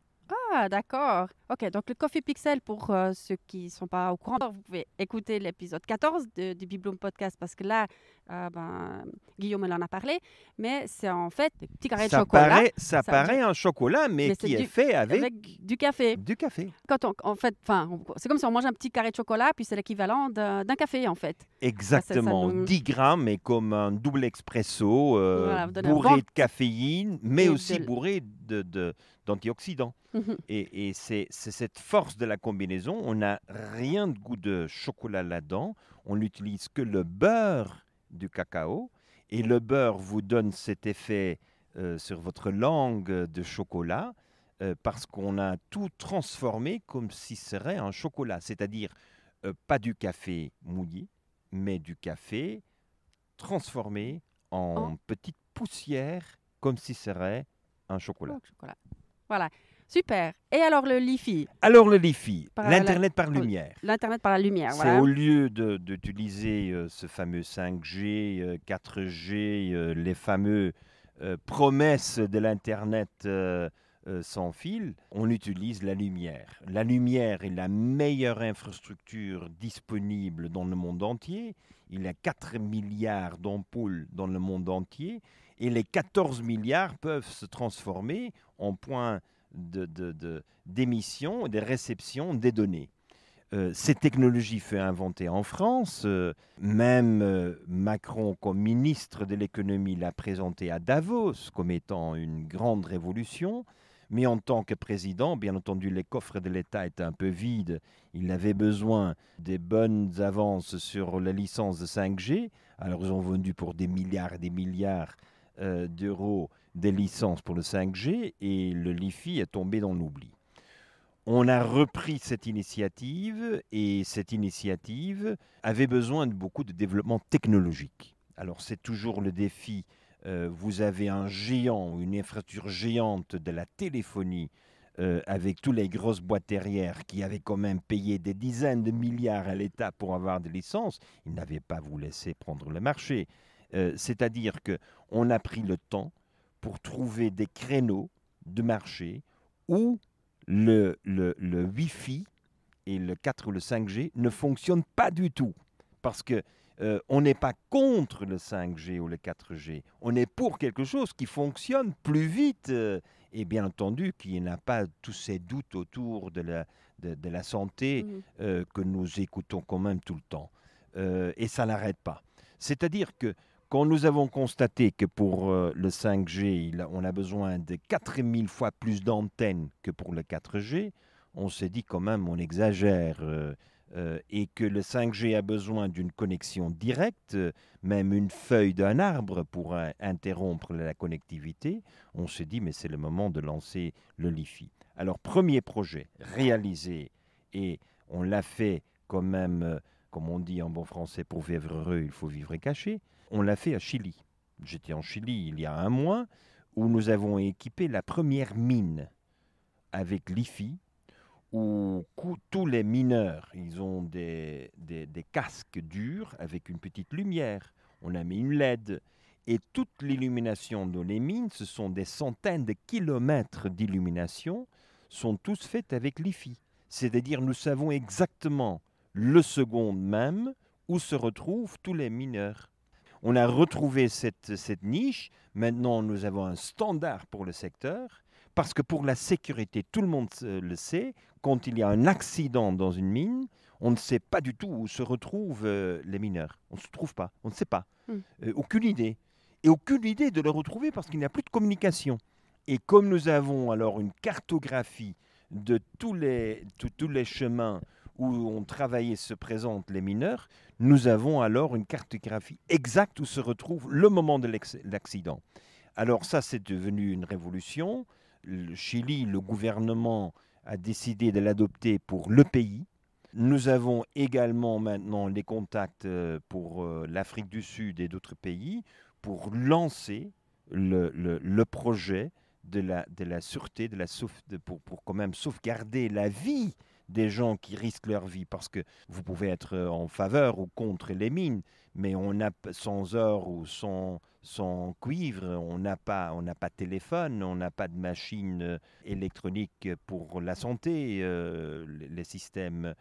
[SPEAKER 1] Ah, d'accord. Ok, donc le Coffee Pixel, pour euh, ceux qui ne sont pas au courant, vous pouvez écouter l'épisode 14 de, du Bibloom Podcast parce que là, euh, ben, Guillaume en a parlé, mais c'est en fait des petits carrés de chocolat. Paraît, ça, paraît un
[SPEAKER 2] chocolat, mais, qui est, fait avec...
[SPEAKER 1] du café. Du café. Quand on, en fait, c'est comme si on mange un petit carré de chocolat, puis c'est l'équivalent d'un café, en fait.
[SPEAKER 2] Exactement. 10 grammes, mais comme un double expresso, euh, bourré de caféine, mais aussi bourré de de, de, mhm. Et, c'est cette force de la combinaison. On n'a rien de goût de chocolat là-dedans. On n'utilise que le beurre du cacao. Et le beurre vous donne cet effet euh, sur votre langue de chocolat euh, parce qu'on a tout transformé comme si ce serait un chocolat. C'est-à-dire euh, pas du café mouillé, mais du café transformé en petite poussière comme si ce serait chocolat.
[SPEAKER 1] Voilà. Super. Et alors le LiFi Alors le LiFi, l'Internet
[SPEAKER 2] par lumière.
[SPEAKER 1] L'Internet par la lumière, C'est au
[SPEAKER 2] lieu d'utiliser euh, ce fameux 5G, 4G, euh, euh, les fameuses promesses de l'Internet sans fil, on utilise la lumière. La lumière est la meilleure infrastructure disponible dans le monde entier. Il y a 4 milliards d'ampoules dans le monde entier. Et les 14 milliards peuvent se transformer en points d'émission de, de, et de réception des données. Cette euh, ces technologies inventée en France. Euh, même euh, Macron, comme ministre de l'économie, l'a présenté à Davos comme étant une grande révolution. Mais en tant que président, bien entendu, les coffres de l'État étaient un peu vides. Il avait besoin des bonnes avances sur la licence de 5G. Alors ils ont vendu pour des milliards et des milliards euh, d'euros des licences pour le 5G et le LIFI est tombé dans l'oubli. On a repris cette initiative et cette initiative avait besoin de beaucoup de développement technologique. Alors c'est toujours le défi. Euh, vous avez un géant, une infrastructure géante de la téléphonie euh, avec toutes les grosses boîtes terrières qui avaient quand même payé des dizaines de milliards à l'État pour avoir des licences, ils n'avaient pas vous laisser prendre le marché. Euh, c'est-à-dire que on a pris le temps pour trouver des créneaux de marché où le, le, Wi-Fi et le 4 ou le 5G ne fonctionnent pas du tout. Parce que euh, on n'est pas contre le 5G ou le 4G, on est pour quelque chose qui fonctionne plus vite euh, et bien entendu qui n'a pas tous ces doutes autour de la, de, la santé mmh. que nous écoutons quand même tout le temps. et ça n'arrête pas. C'est-à-dire que quand nous avons constaté que pour euh, le 5G, on a besoin de 4000 fois plus d'antennes que pour le 4G, on s'est dit quand même on exagère euh, euh, et que le 5G a besoin d'une connexion directe, même une feuille d'un arbre pour interrompre la connectivité, on s'est dit mais c'est le moment de lancer le LiFi. Alors premier projet réalisé et on l'a fait quand même, comme on dit en bon français, pour vivre heureux il faut vivre caché on l'a fait à Chili. J'étais en Chili il y a un mois, où nous avons équipé la première mine avec l'IFI, où tous les mineurs, ils ont des, casques durs avec une petite lumière. On a mis une LED. Et toute l'illumination dans les mines, ce sont des centaines de kilomètres d'illumination, sont tous faites avec l'IFI. C'est-à-dire nous savons exactement le second même où se retrouvent tous les mineurs. On a retrouvé cette, cette niche. Maintenant, nous avons un standard pour le secteur. Parce que pour la sécurité, tout le monde le sait, quand il y a un accident dans une mine, on ne sait pas du tout où se retrouvent euh, les mineurs. On ne se trouve pas, on ne sait pas. Hmm. Euh, aucune idée. Et aucune idée de le retrouver parce qu'il n'y a plus de communication. Et comme nous avons alors une cartographie de tous les, de, tous les chemins où ont travaillé se présentent les mineurs, nous avons alors une cartographie exacte où se retrouve le moment de l'accident. Alors ça, c'est devenu une révolution. Le Chili, le gouvernement a décidé de l'adopter pour le pays. Nous avons également maintenant les contacts euh, pour euh, l'Afrique du Sud et d'autres pays pour lancer le, projet de la, de la, sûreté, de la pour, pour, quand même sauvegarder la vie des gens qui risquent leur vie parce que vous pouvez être euh, en faveur ou contre les mines, mais on a sans or ou sans, cuivre, on n'a pas pas de téléphone, on n'a pas de machine euh, électronique pour la santé, euh, les systèmes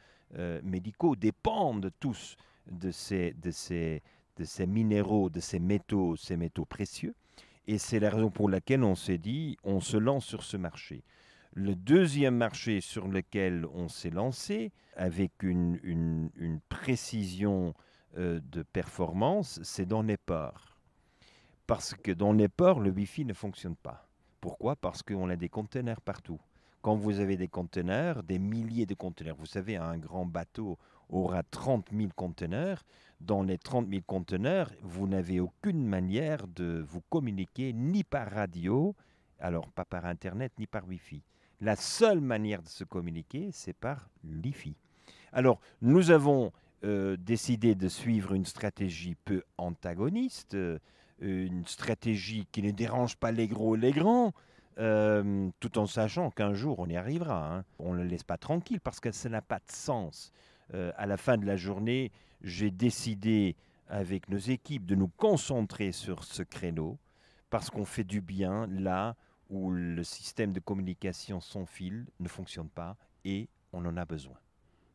[SPEAKER 2] médicaux dépendent tous de ces de ces minéraux, de ces métaux, ces métaux précieux. Et c'est la raison pour laquelle on s'est dit, on se lance sur ce marché. Le deuxième marché sur lequel on s'est lancé avec une, précision euh, de performance, c'est dans les ports. Parce que dans les ports, le Wi-Fi ne fonctionne pas. Pourquoi Parce qu'on a des conteneurs partout. Quand vous avez des conteneurs, des milliers de conteneurs, vous savez, un grand bateau aura 30 000 conteneurs. Dans les 30 000 conteneurs, vous n'avez aucune manière de vous communiquer ni par radio, alors pas par Internet, ni par Wi-Fi. La seule manière de se communiquer, c'est par l'IFI. Alors, nous avons euh, décidé de suivre une stratégie peu antagoniste, euh, une stratégie qui ne dérange pas les gros et les grands, euh, tout en sachant qu'un jour on y arrivera. Hein. On ne le laisse pas tranquille parce que ça n'a pas de sens. à la fin de la journée, j'ai décidé avec nos équipes de nous concentrer sur ce créneau parce qu'on fait du bien là où le système de communication sans fil ne fonctionne pas et on en a besoin.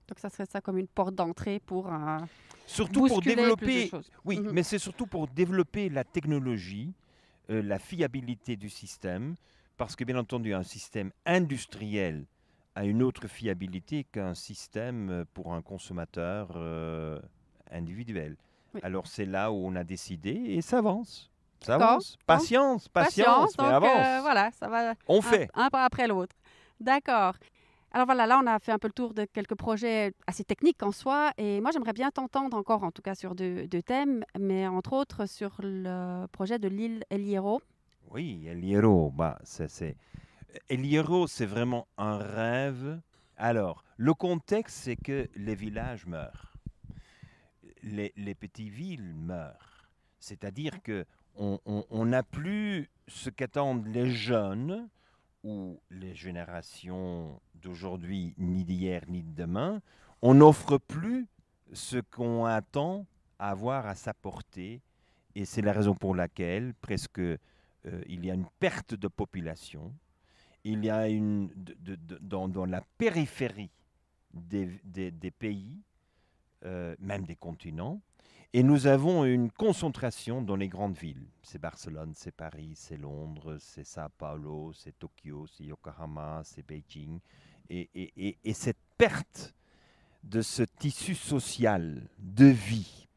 [SPEAKER 1] Donc ça serait ça comme une porte d'entrée pour un. Euh, surtout pour développer de oui, mhm. mais
[SPEAKER 2] c'est surtout pour développer la technologie, euh, la fiabilité du système parce que bien entendu un système industriel a une autre fiabilité qu'un système euh, pour un consommateur individuel. Alors c'est là où on a décidé et ça avance. Ça avance. Patience, patience, euh, avance.
[SPEAKER 1] voilà, ça va. On fait. Un pas après l'autre. D'accord. Alors voilà, là, on a fait un peu le tour de quelques projets assez techniques en soi. Et moi, j'aimerais bien t'entendre encore, en tout cas, sur deux, thèmes, mais entre autres sur le projet de l'île El Hierro.
[SPEAKER 2] Oui, El Hierro. Bah, c'est, El Hierro, c'est vraiment un rêve. Alors, le contexte, c'est que les villages meurent. les petites villes meurent. C'est-à-dire que on n'a plus ce qu'attendent les jeunes ou les générations d'aujourd'hui, ni d'hier, ni de demain. On n'offre plus ce qu'on attend avoir à sa portée. Et c'est la raison pour laquelle presque euh, il y a une perte de population. Il y a une dans, la périphérie des, pays, euh, même des continents, et nous avons une concentration dans les grandes villes. C'est Barcelone, c'est Paris, c'est Londres, c'est Sao Paulo, c'est Tokyo, c'est Yokohama, c'est Beijing. Et, cette perte de ce tissu social, de vie,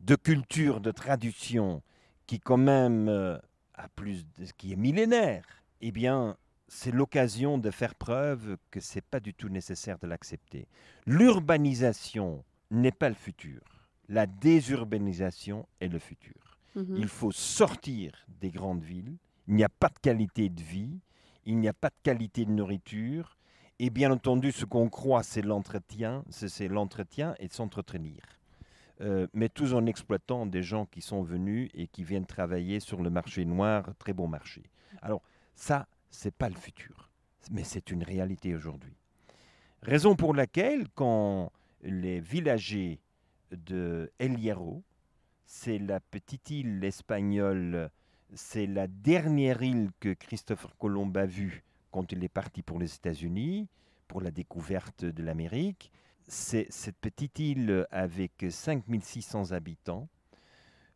[SPEAKER 2] de culture, de tradition, qui quand même euh, a plus de, qui est millénaire, eh bien, c'est l'occasion de faire preuve que ce n'est pas du tout nécessaire de l'accepter. L'urbanisation n'est pas le futur la désurbanisation est le futur. Mhm. Il faut sortir des grandes villes. Il n'y a pas de qualité de vie. Il n'y a pas de qualité de nourriture. Et bien entendu, ce qu'on croit, c'est l'entretien, c'est l'entretien et s'entretenir. Euh, mais tout en exploitant des gens qui sont venus et qui viennent travailler sur le marché noir, très bon marché. Alors ça, c'est pas le futur, mais c'est une réalité aujourd'hui. Raison pour laquelle quand les villagers de El Hierro. C'est la petite île espagnole, c'est la dernière île que Christopher Colomb a vue quand il est parti pour les États-Unis, pour la découverte de l'Amérique. C'est Cette petite île avec 5600 habitants,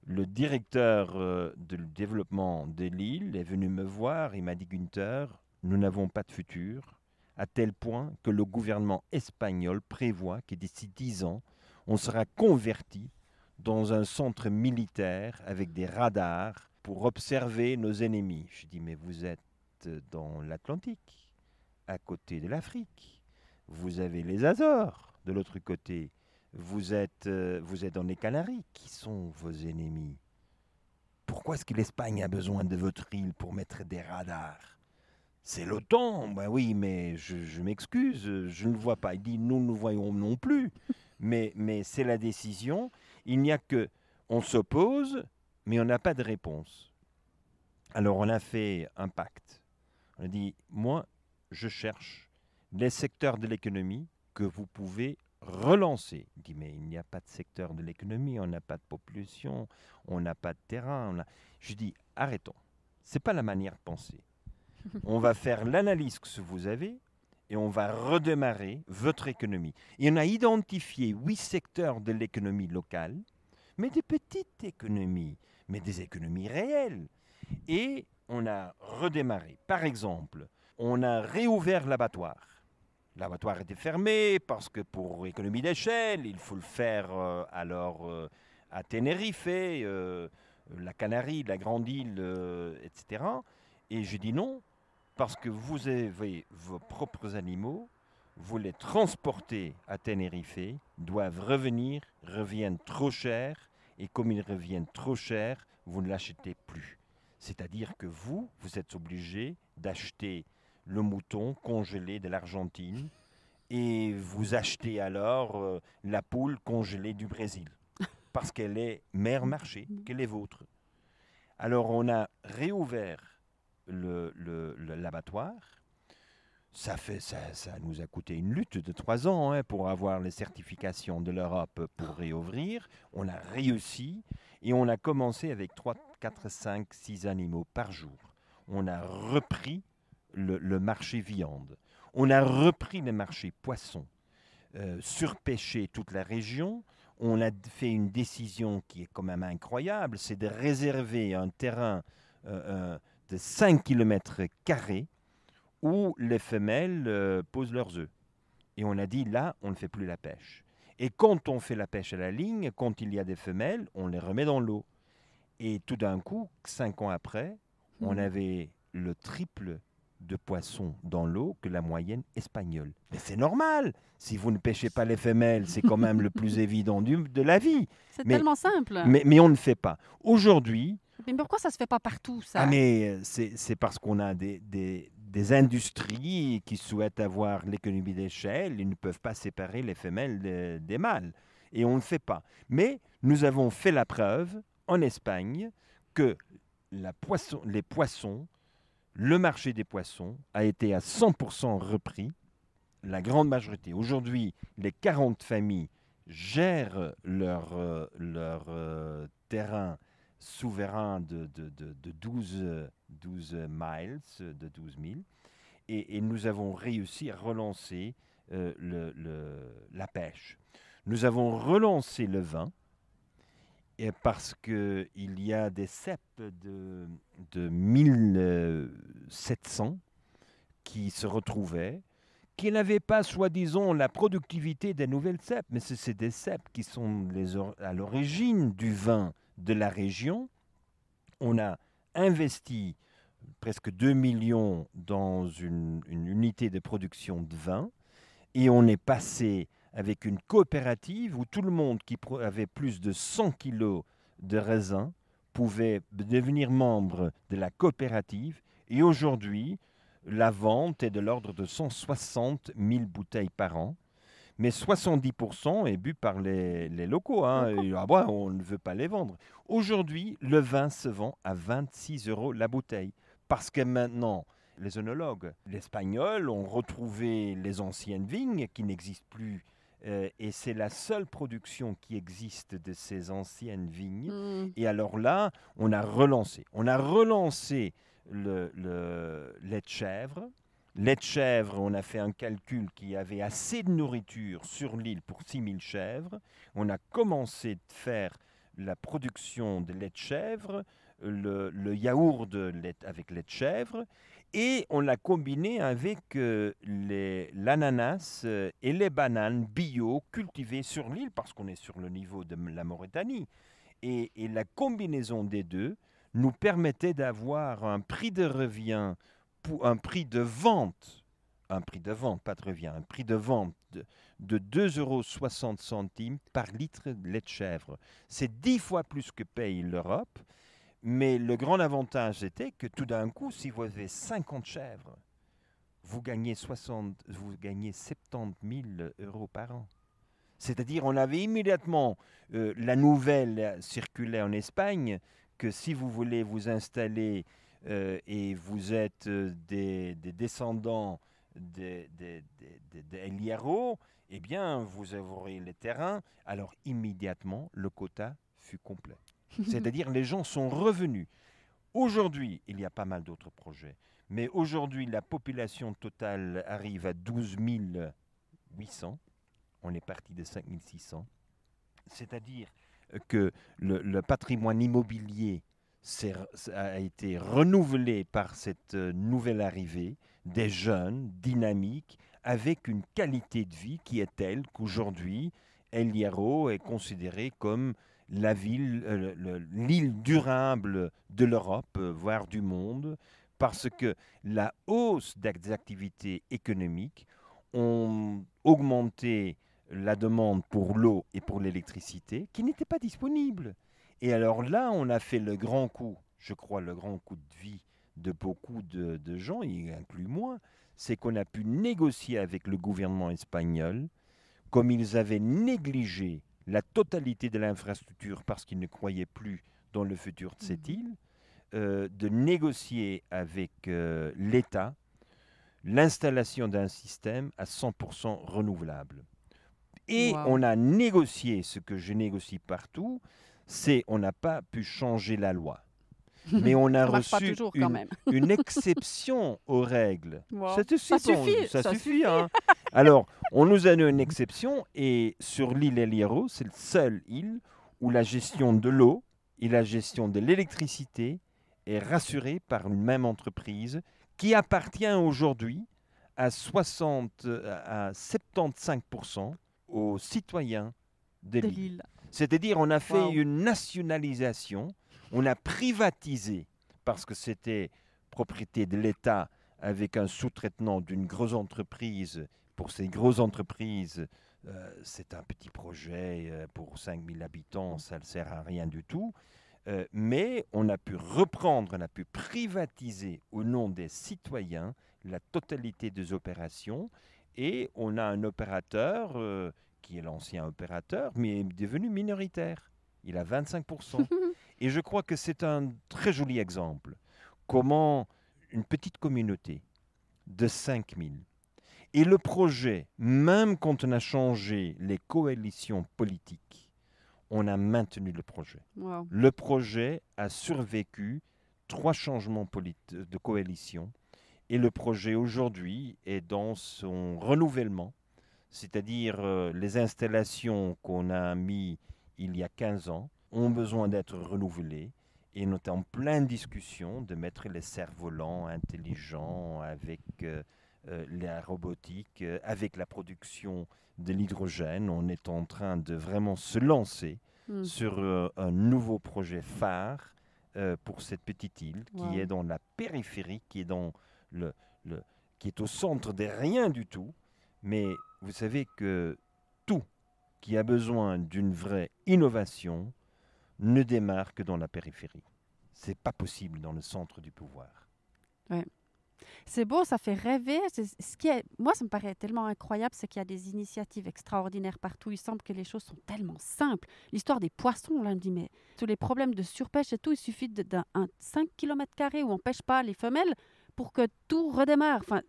[SPEAKER 2] le directeur euh, du développement de l'île est venu me voir et m'a dit Günther, nous n'avons pas de futur, à tel point que le gouvernement espagnol prévoit que d'ici 10 ans, on sera converti dans un centre militaire avec des radars pour observer nos ennemis. Je dis, mais vous êtes dans l'Atlantique, à côté de l'Afrique. Vous avez les Azores de l'autre côté. Vous êtes, euh, vous êtes dans les Canaries. Qui sont vos ennemis Pourquoi est-ce que l'Espagne a besoin de votre île pour mettre des radars C'est l'OTAN. Ben oui, mais je, je m'excuse, je ne vois pas. Il dit, nous ne voyons non plus mais, c'est la décision. Il n'y a que, on s'oppose, mais on n'a pas de réponse. Alors on a fait un pacte. On a dit, moi, je cherche les secteurs de l'économie que vous pouvez relancer. Il dit, mais il n'y a pas de secteur de l'économie, on n'a pas de population, on n'a pas de terrain. Je dis, arrêtons. Ce n'est pas la manière de penser. *laughs* On va faire l'analyse que vous avez, et on va redémarrer votre économie. Et on a identifié huit secteurs de l'économie locale, mais des petites économies, mais des économies réelles. Et on a redémarré. Par exemple, on a réouvert l'abattoir. L'abattoir était fermé parce que pour économie d'échelle, il faut le faire euh, alors euh, à Tenerife, euh, la Canarie, la Grande Île, etc. Et je dis non, parce que vous avez vos propres animaux, vous les transportez à Tenerife, doivent revenir, reviennent trop cher, et comme ils reviennent trop cher, vous ne l'achetez plus. C'est-à-dire que vous, vous êtes obligé d'acheter le mouton congelé de l'Argentine et vous achetez alors euh, la poule congelée du Brésil parce qu'elle est mère marché, qu'elle est vôtre. Alors on a réouvert l'abattoir. Le, ça, fait, ça, ça, nous a coûté une lutte de trois ans hein, pour avoir les certifications de l'Europe pour réouvrir. On a réussi et on a commencé avec 3, 4, 5, 6 animaux par jour. On a repris le, marché viande. On a repris le marché poisson. surpêcher surpêché toute la région. On a fait une décision qui est quand même incroyable, c'est de réserver un terrain euh, de 5 km où les femelles euh, posent leurs œufs. Et on a dit, là, on ne fait plus la pêche. Et quand on fait la pêche à la ligne, quand il y a des femelles, on les remet dans l'eau. Et tout d'un coup, 5 ans après, mmh. on avait le triple de poissons dans l'eau que la moyenne espagnole. Mais c'est normal. Si vous ne pêchez pas les femelles, c'est quand même le plus *laughs* évident de la vie. C'est tellement simple. Mais, mais on ne fait pas. Aujourd'hui,
[SPEAKER 1] mais pourquoi ça ne se fait pas partout, ça? Ah, mais
[SPEAKER 2] euh, c'est parce qu'on a des, industries qui souhaitent avoir l'économie d'échelle. Ils ne peuvent pas séparer les femelles des mâles. Et on ne le fait pas. Mais nous avons fait la preuve en Espagne que la poisson, les poissons, le marché des poissons a été à 100% repris. La grande majorité. Aujourd'hui, les 40 familles gèrent leur, euh, leur euh, terrain souverain de, de, de, 12, miles, de 12 000. Et, nous avons réussi à relancer euh, la pêche. Nous avons relancé le vin et parce qu'il y a des cèpes de, de 1700 qui se retrouvaient, qui n'avaient pas, soi-disant, la productivité des nouvelles cèpes, mais c'est des ceps qui sont à l'origine du vin de la région. On a investi presque 2 millions dans une, unité de production de vin et on est passé avec une coopérative où tout le monde qui avait plus de 100 kilos de raisins pouvait devenir membre de la coopérative. Et aujourd'hui, la vente est de l'ordre de 160 000 bouteilles par an mais 70% est bu par les, locaux. Hein, ah bah, on ne veut pas les vendre. Aujourd'hui, le vin se vend à 26 euros la bouteille. Parce que maintenant, les œnologues, Espagnols, ont retrouvé les anciennes vignes qui n'existent plus. Euh, et c'est la seule production qui existe de ces anciennes vignes. Mmh. Et alors là, on a relancé. On a relancé le, le lait de chèvre, lait de chèvre, on a fait un calcul qui avait assez de nourriture sur l'île pour 6000 chèvres. On a commencé à faire la production de lait de chèvre, le, yaourt de lait, avec lait de chèvre, et on l'a combiné avec euh, les l'ananas euh, et les bananes bio cultivées sur l'île, parce qu'on est sur le niveau de la Mauritanie. et la combinaison des deux nous permettait d'avoir un prix de revient un prix de vente, un prix de vente, pas de revient, un prix de vente de, 2,60 euros par litre de lait de chèvre. C'est dix fois plus que paye l'Europe, mais le grand avantage était que tout d'un coup, si vous avez 50 chèvres, vous gagnez, 60, vous 70 000 euros par an. C'est-à-dire, on avait immédiatement euh, la nouvelle circulée en Espagne que si vous voulez vous installer euh, et vous êtes euh, des, descendants des, des, eh bien, vous aurez les terrains. Alors, immédiatement, le quota fut complet. *laughs* C'est-à-dire, les gens sont revenus. Aujourd'hui, il y a pas mal d'autres projets, mais aujourd'hui, la population totale arrive à 12 800. On est parti de 5 600. C'est-à-dire que le, le patrimoine immobilier a été renouvelé par cette euh, nouvelle arrivée, des jeunes, dynamiques, avec une qualité de vie qui est telle qu'aujourd'hui, El Hierro est considérée comme la ville, euh, l'île durable de l'Europe, euh, voire du monde, parce que la hausse des activités économiques ont augmenté la demande pour l'eau et pour l'électricité qui n'étaient pas disponibles. Et alors là, on a fait le grand coup, je crois, le grand coup de vie de beaucoup de, gens, y inclus moi, c'est qu'on a pu négocier avec le gouvernement espagnol, comme ils avaient négligé la totalité de l'infrastructure parce qu'ils ne croyaient plus dans le futur de cette mmh. île, euh, de négocier avec euh, l'État l'installation d'un système à 100% renouvelable. Et on a négocié ce que je négocie partout, c'est on n'a pas pu changer la loi. *laughs* Mais on a reçu *laughs* une, exception aux règles. Ça, suffit, ça, suffit. Hein. Alors, on nous a donné une exception et sur l'île Eliero, c'est le seul île où la gestion de l'eau et la gestion de l'électricité est rassurée par une même entreprise qui appartient aujourd'hui à 60 à 75 aux citoyens de l'île. C'est-à-dire, on a fait une nationalisation, on a privatisé, parce que c'était propriété de l'État avec un sous traitement d'une grosse entreprise. Pour ces grosses entreprises, euh, c'est un petit projet euh, pour 5000 habitants, ça ne sert à rien du tout. Euh, mais on a pu reprendre, on a pu privatiser au nom des citoyens la totalité des opérations et on a un opérateur qui est l'ancien opérateur, mais est devenu minoritaire. Il a 25%. *laughs* Et je crois que c'est un très joli exemple. Comment une petite communauté de 5000 et le projet, même quand on a changé les coalitions politiques, on a maintenu le projet. Le projet a survécu trois changements de coalition et le projet aujourd'hui est dans son renouvellement c'est-à-dire euh, les installations qu'on a mis il y a 15 ans, ont besoin d'être renouvelées. Et nous sommes en pleine discussion de mettre les cerfs-volants intelligents avec euh, euh, la robotique, avec la production de l'hydrogène. On est en train de vraiment se lancer hmm. sur un nouveau projet phare pour cette petite île qui est dans la périphérie, qui est, dans qui est au centre de rien du tout. Mais vous savez que tout qui a besoin d'une vraie innovation ne démarre que dans la périphérie. C'est pas possible dans le centre du pouvoir.
[SPEAKER 1] Ouais. C'est beau, ça fait rêver. Ce qui est, moi, ça me paraît tellement incroyable, c'est qu'il y a des initiatives extraordinaires partout. Il semble que les choses sont tellement simples. L'histoire des poissons, là, on dit, mais tous les problèmes de surpêche et tout, il suffit d'un 5 km où on pêche pas les femelles pour que tout redémarre. Enfin,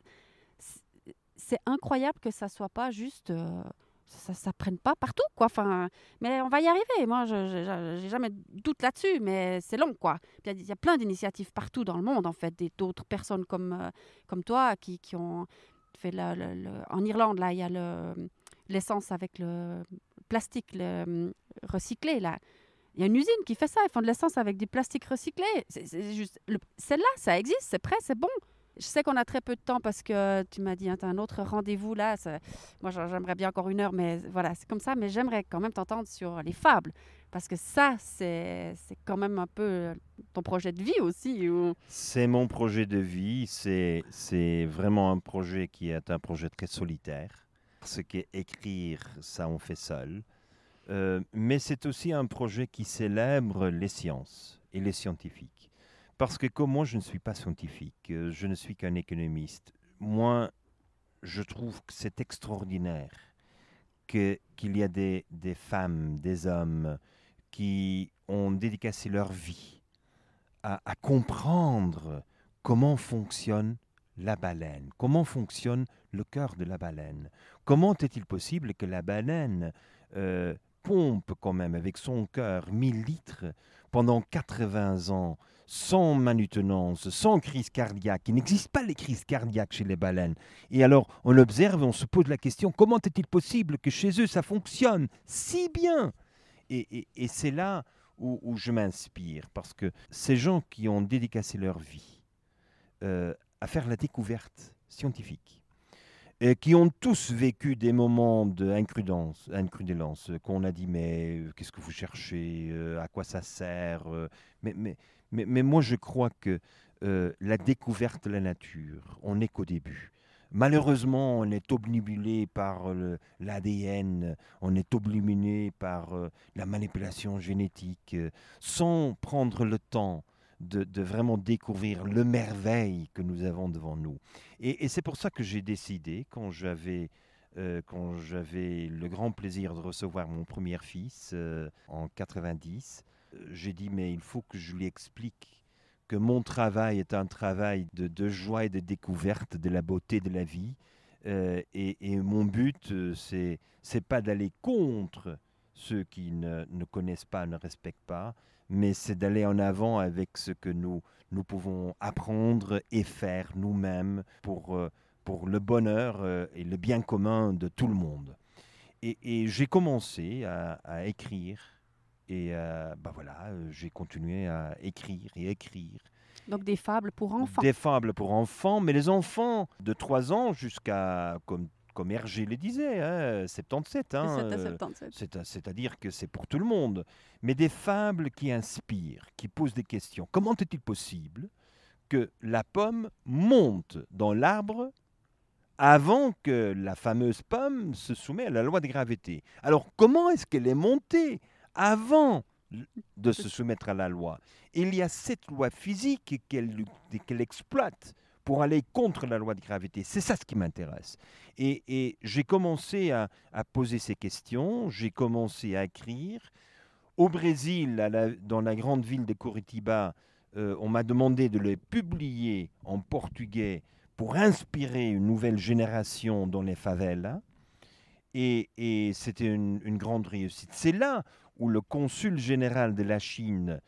[SPEAKER 1] c'est incroyable que ça soit pas juste. Euh, ça, ça prenne pas partout, quoi. Enfin, mais on va y arriver. Moi, je n'ai jamais doute là-dessus, mais c'est long, quoi. Il y, a plein d'initiatives partout dans le monde, en fait, d'autres personnes comme, euh, comme toi qui, qui ont fait En Irlande, là, il y a l'essence avec le plastique euh, recyclé, là. Il y a une usine qui fait ça. Ils font de l'essence avec du plastique recyclé. C'est juste... Celle-là, ça existe, c'est prêt, c'est bon. Je sais qu'on a très peu de temps parce que tu m'as dit, hein, tu as un autre rendez-vous là. Moi, j'aimerais bien encore une heure, mais voilà, c'est comme ça. Mais j'aimerais quand même t'entendre sur les fables. Parce que ça, c'est quand même un peu ton projet de vie aussi.
[SPEAKER 2] C'est mon projet de vie. C'est vraiment un projet qui est un projet très solitaire. parce qu'écrire, ça, on fait seul. Euh, mais c'est aussi un projet qui célèbre les sciences et les scientifiques. Parce que comme moi, je ne suis pas scientifique, euh, je ne suis qu'un économiste. Moi, je trouve que c'est extraordinaire qu'il y a des, femmes, des hommes qui ont dédicacé leur vie à, comprendre comment fonctionne la baleine, comment fonctionne le cœur de la baleine, comment est-il possible que la baleine euh, pompe quand même avec son cœur 1000 litres pendant 80 ans sans manutenance, sans crise cardiaque. Il n'existe pas les crises cardiaques chez les baleines. Et alors, on l'observe on se pose la question, comment est-il possible que chez eux, ça fonctionne si bien Et, c'est là où, je m'inspire, parce que ces gens qui ont dédicacé leur vie euh, à faire la découverte scientifique, et euh, qui ont tous vécu des moments d'incrudence, euh, qu'on a dit mais qu'est-ce que vous cherchez, à quoi ça sert, mais, mais mais, moi, je crois que euh, la découverte de la nature, on n'est qu'au début. Malheureusement, on est obnubilé par euh, l'ADN, on est obnubilé par euh, la manipulation génétique, sans prendre le temps de, vraiment découvrir le merveille que nous avons devant nous. Et, c'est pour ça que j'ai décidé, quand j'avais le grand plaisir de recevoir mon premier fils en 90, euh, j'ai dit, mais il faut que je lui explique que mon travail est un travail de, joie et de découverte de la beauté de la vie. Euh, et, mon but, euh, c'est c'est pas d'aller contre ceux qui ne, connaissent pas, ne respectent pas, mais c'est d'aller en avant avec ce que nous, nous pouvons apprendre et faire nous-mêmes pour, pour le bonheur et le bien commun de tout le monde. Et, j'ai commencé à écrire et euh, bah, voilà, euh, j'ai continué à écrire et écrire.
[SPEAKER 1] Donc des fables pour enfants. Des
[SPEAKER 2] fables pour enfants, mais les enfants de 3 ans jusqu'à, comme, comme Hergé le disait, hein, 77. Hein, C'est-à-dire euh, que c'est pour tout le monde. Mais des fables qui inspirent, qui posent des questions. Comment est-il possible que la pomme monte dans l'arbre avant que la fameuse pomme se soumette à la loi de gravité Alors comment est-ce qu'elle est montée avant de se soumettre à la loi. Il y a cette loi physique qu'elle exploite pour aller contre la loi de gravité. C'est ça ce qui m'intéresse. Et, j'ai commencé à, poser ces questions, j'ai commencé à écrire. Au Brésil, dans la grande ville de Curitiba, euh, on m'a demandé de le publier en portugais pour inspirer une nouvelle génération dans les favelas. Et, c'était une, une grande réussite. C'est là où le consul général de la Chine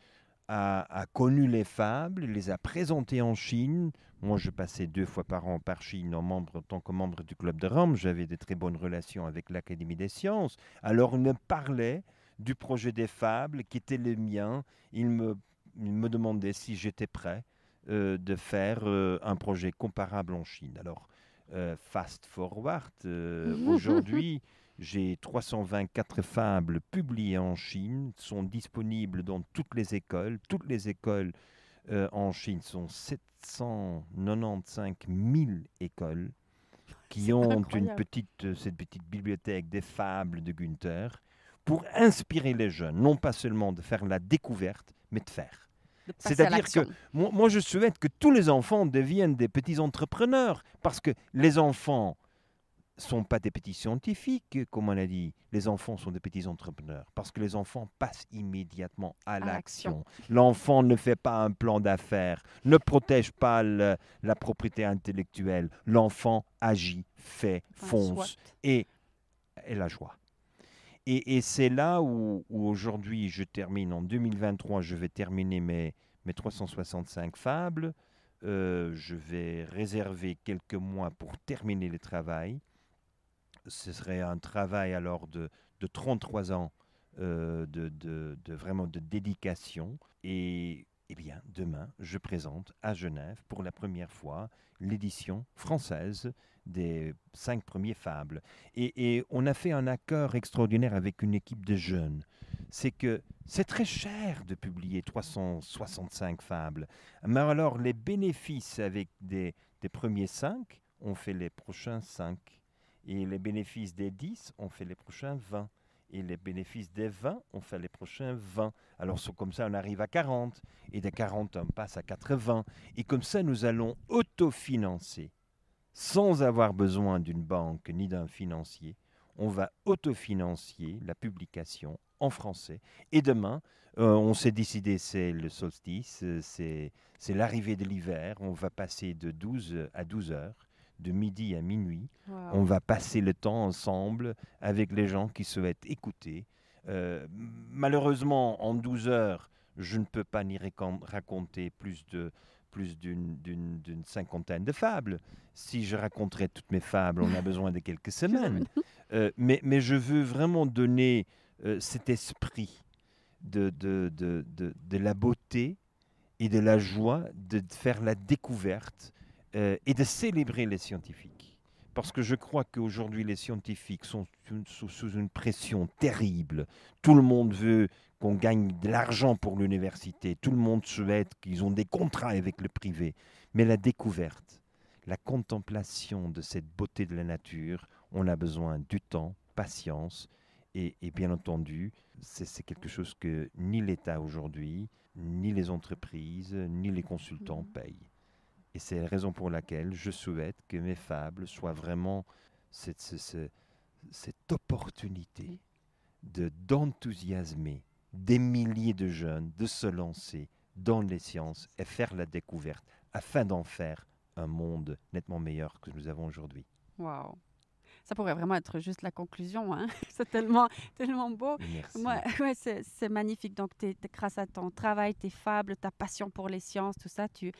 [SPEAKER 2] a, connu les fables, les a présentées en Chine. Moi, je passais deux fois par an par Chine en, membre, tant que membre du Club de Rome. J'avais de très bonnes relations avec l'Académie des sciences. Alors, il me parlait du projet des fables qui était le mien. Il me, me demandait si j'étais prêt euh, de faire euh, un projet comparable en Chine. Alors, euh, fast forward, *laughs* aujourd'hui. J'ai 324 fables publiées en Chine, sont disponibles dans toutes les écoles. Toutes les écoles euh, en Chine sont 795 000 écoles qui ont une petite, euh, cette petite bibliothèque des fables de Gunther pour inspirer les jeunes, non pas seulement de faire la découverte, mais de faire. C'est-à-dire que moi, je souhaite que tous les enfants deviennent des petits entrepreneurs parce que les enfants sont pas des petits scientifiques, comme on a dit. Les enfants sont des petits entrepreneurs parce que les enfants passent immédiatement à, l'action. L'enfant ne fait pas un plan d'affaires, ne protège pas la propriété intellectuelle. L'enfant agit, fait, fonce et, et, la joie. Et, c'est là où, aujourd'hui je termine. En 2023, je vais terminer mes, mes 365 fables. Euh, je vais réserver quelques mois pour terminer le travail ce serait un travail alors de, de 33 ans euh, de, de, vraiment de dédication. Et eh bien, demain, je présente à Genève pour la première fois l'édition française des cinq premiers fables. Et, on a fait un accord extraordinaire avec une équipe de jeunes. C'est que c'est très cher de publier 365 fables. Mais alors, les bénéfices avec des, des premiers cinq, on fait les prochains cinq. Et les bénéfices des 10, on fait les prochains 20. Et les bénéfices des 20, on fait les prochains 20. Alors comme ça, on arrive à 40. Et des 40, on passe à 80. Et comme ça, nous allons autofinancer. Sans avoir besoin d'une banque ni d'un financier, on va autofinancier la publication en français. Et demain, euh, on s'est décidé, c'est le solstice, euh, c'est l'arrivée de l'hiver, on va passer de 12 à 12 heures de midi à minuit. On va passer le temps ensemble avec les gens qui souhaitent écouter. Euh, malheureusement, en 12 heures, je ne peux pas ni raconter plus de plus d'une cinquantaine de fables. Si je raconterais toutes mes fables, on a *laughs* besoin de quelques semaines. Euh, mais, je veux vraiment donner euh, cet esprit de de, de, de, de, la beauté et de la joie de faire la découverte euh, et de célébrer les scientifiques. Parce que je crois qu'aujourd'hui, les scientifiques sont sous, une pression terrible. Tout le monde veut qu'on gagne de l'argent pour l'université. Tout le monde souhaite qu'ils ont des contrats avec le privé. Mais la découverte, la contemplation de cette beauté de la nature, on a besoin du temps, patience, et, bien entendu, c'est quelque chose que ni l'État aujourd'hui, ni les entreprises, ni les consultants mhm. payent. Et c'est la raison pour laquelle je souhaite que mes fables soient vraiment cette, opportunité de d'enthousiasmer des milliers de jeunes de se lancer dans les sciences et faire la découverte afin d'en faire un monde nettement meilleur que nous avons aujourd'hui.
[SPEAKER 1] Waouh! Ça pourrait vraiment être juste la conclusion. Hein *laughs* c'est tellement, tellement beau. Merci. *laughs* ouais, c'est magnifique. Donc, grâce à ton travail, tes fables, ta passion pour les sciences, tout ça, tu,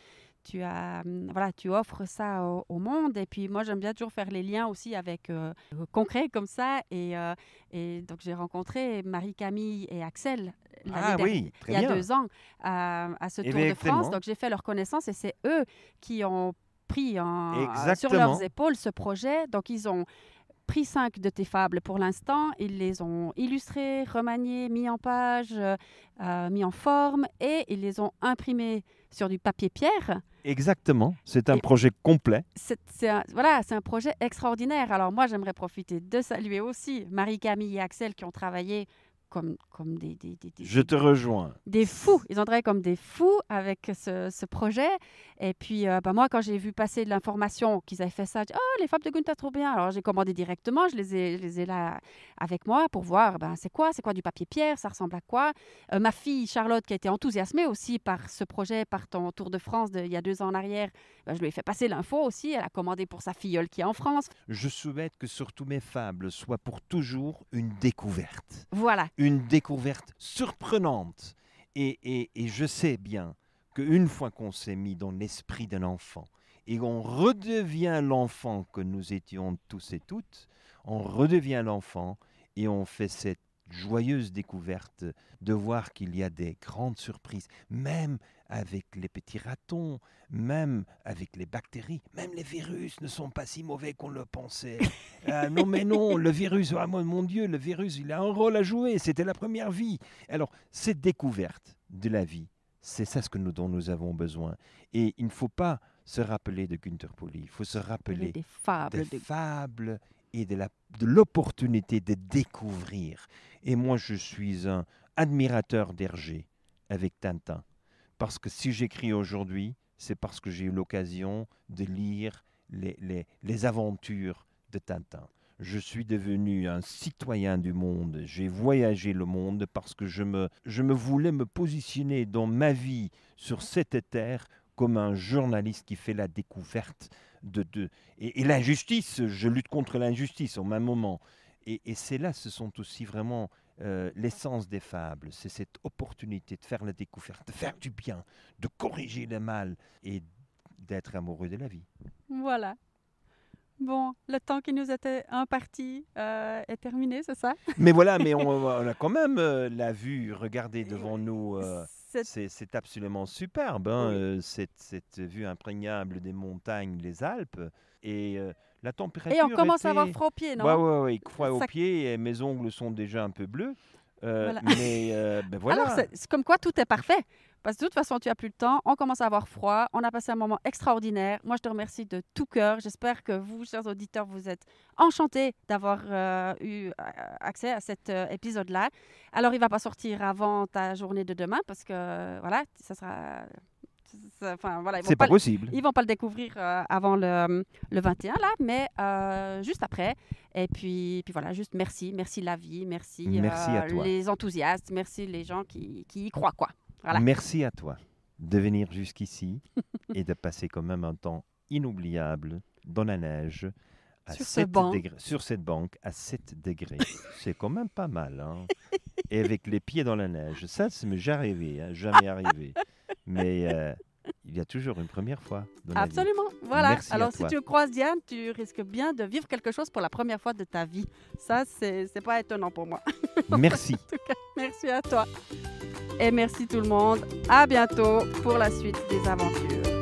[SPEAKER 1] tu, as, hum, voilà, tu offres ça au, monde. Et puis moi, j'aime bien toujours faire les liens aussi avec le euh, concret comme ça. Et, euh, et donc, j'ai rencontré Marie-Camille et Axel ah il y a deux ans euh, à, ce Tour de France. Donc, j'ai fait leur connaissance et c'est eux qui ont pris en, sur leurs épaules ce projet. Donc, ils ont pris cinq de tes fables pour l'instant. Ils les ont illustrées, remaniées, mis en page, euh, euh, mis en forme et ils les ont imprimées sur du papier pierre.
[SPEAKER 2] Exactement, c'est un projet complet.
[SPEAKER 1] C'est, voilà, c'est un projet extraordinaire. Alors moi, j'aimerais profiter de saluer aussi Marie-Camille et Axel qui ont travaillé comme, comme des, Je
[SPEAKER 2] te rejoins.
[SPEAKER 1] Des fous. Ils ont travaillé comme des fous avec ce, projet. Et puis, euh, bah moi, quand j'ai vu passer de l'information qu'ils avaient fait ça, j'ai dit, oh, les fables de Gunther, trop bien. Alors, j'ai commandé directement, je les ai, les ai là avec moi pour voir, ben, c'est quoi C'est quoi du papier pierre Ça ressemble à quoi euh, Ma fille, Charlotte, qui a été enthousiasmée aussi par ce projet, par ton Tour de France il y a deux ans en arrière, ben, je lui ai fait passer l'info aussi. Elle a commandé pour sa filleule qui est en France.
[SPEAKER 2] Je souhaite que surtout mes fables soient pour toujours une découverte. Voilà une découverte surprenante. Et, je sais bien qu'une fois qu'on s'est mis dans l'esprit d'un enfant et qu'on redevient l'enfant que nous étions tous et toutes, on redevient l'enfant et on fait cette joyeuse découverte de voir qu'il y a des grandes surprises, même avec les petits ratons, même avec les bactéries, même les virus ne sont pas si mauvais qu'on le pensait. *laughs* Ah, non mais non, le virus, ah mon Dieu, le virus, il a un rôle à jouer, c'était la première vie. Alors, cette découverte de la vie, c'est ça ce dont nous avons besoin. Et il ne faut pas se rappeler de Günther Pauli, il faut se rappeler des fables, des et de l'opportunité de, de, découvrir. Et moi, je suis un admirateur d'Hergé avec Tintin. Parce que si j'écris aujourd'hui, c'est parce que j'ai eu l'occasion de lire les, aventures de Tintin je suis devenu un citoyen du monde, j'ai voyagé le monde parce que je me, je me voulais me positionner dans ma vie sur cette terre comme un journaliste qui fait la découverte de... de et, l'injustice, je lutte contre l'injustice au même moment. Et, et c'est là, ce sont aussi vraiment euh, l'essence des fables, c'est cette opportunité de faire la découverte, de faire du bien, de corriger le mal et d'être amoureux de la vie.
[SPEAKER 1] Voilà. Bon, le temps qui nous était imparti euh, est terminé, c'est ça
[SPEAKER 2] Mais voilà, mais on, a quand même euh, la vue, regardez devant nous. C'est absolument superbe, hein, cette, cette, vue imprégnable des montagnes, des Alpes. Et et on commence à avoir froid aux pieds, non Oui, oui, oui, froid aux pieds, et mes ongles sont déjà un peu bleus. Euh, voilà. *laughs* Mais euh, ben voilà. Alors,
[SPEAKER 1] c'est comme quoi tout est parfait. Parce que de toute façon, tu as plus le temps, on commence à avoir froid, on a passé un moment extraordinaire. Moi, je te remercie de tout cœur. J'espère que vous, chers auditeurs, vous êtes enchantés d'avoir euh, eu accès à cet épisode-là. Alors, il ne va pas sortir avant ta journée de demain parce que voilà, ça sera Enfin, voilà, c'est pas, possible. Ils vont pas le découvrir euh, avant le, 21, là, mais euh, juste après. Et puis, puis voilà, juste merci. Merci la vie, merci, à euh, toi. les enthousiastes, merci les gens qui, y croient, quoi. Merci
[SPEAKER 2] à toi de venir jusqu'ici *laughs* et de passer quand même un temps inoubliable dans la neige. sur, sur cette banque à 7 degrés. c'est quand même pas mal. Hein? *laughs* Et avec les pieds dans la neige. Ça, c'est hein, jamais *laughs* arrivé. Jamais arrivé mais euh, il y a toujours une première fois. Absolument, voilà. Alors, si tu
[SPEAKER 1] croises Diane, tu risques bien de vivre quelque chose pour la première fois de ta vie. Ça, c'est pas étonnant pour moi. *laughs* Merci. en tout cas, merci à toi. Et merci tout le monde. À bientôt pour la suite des aventures.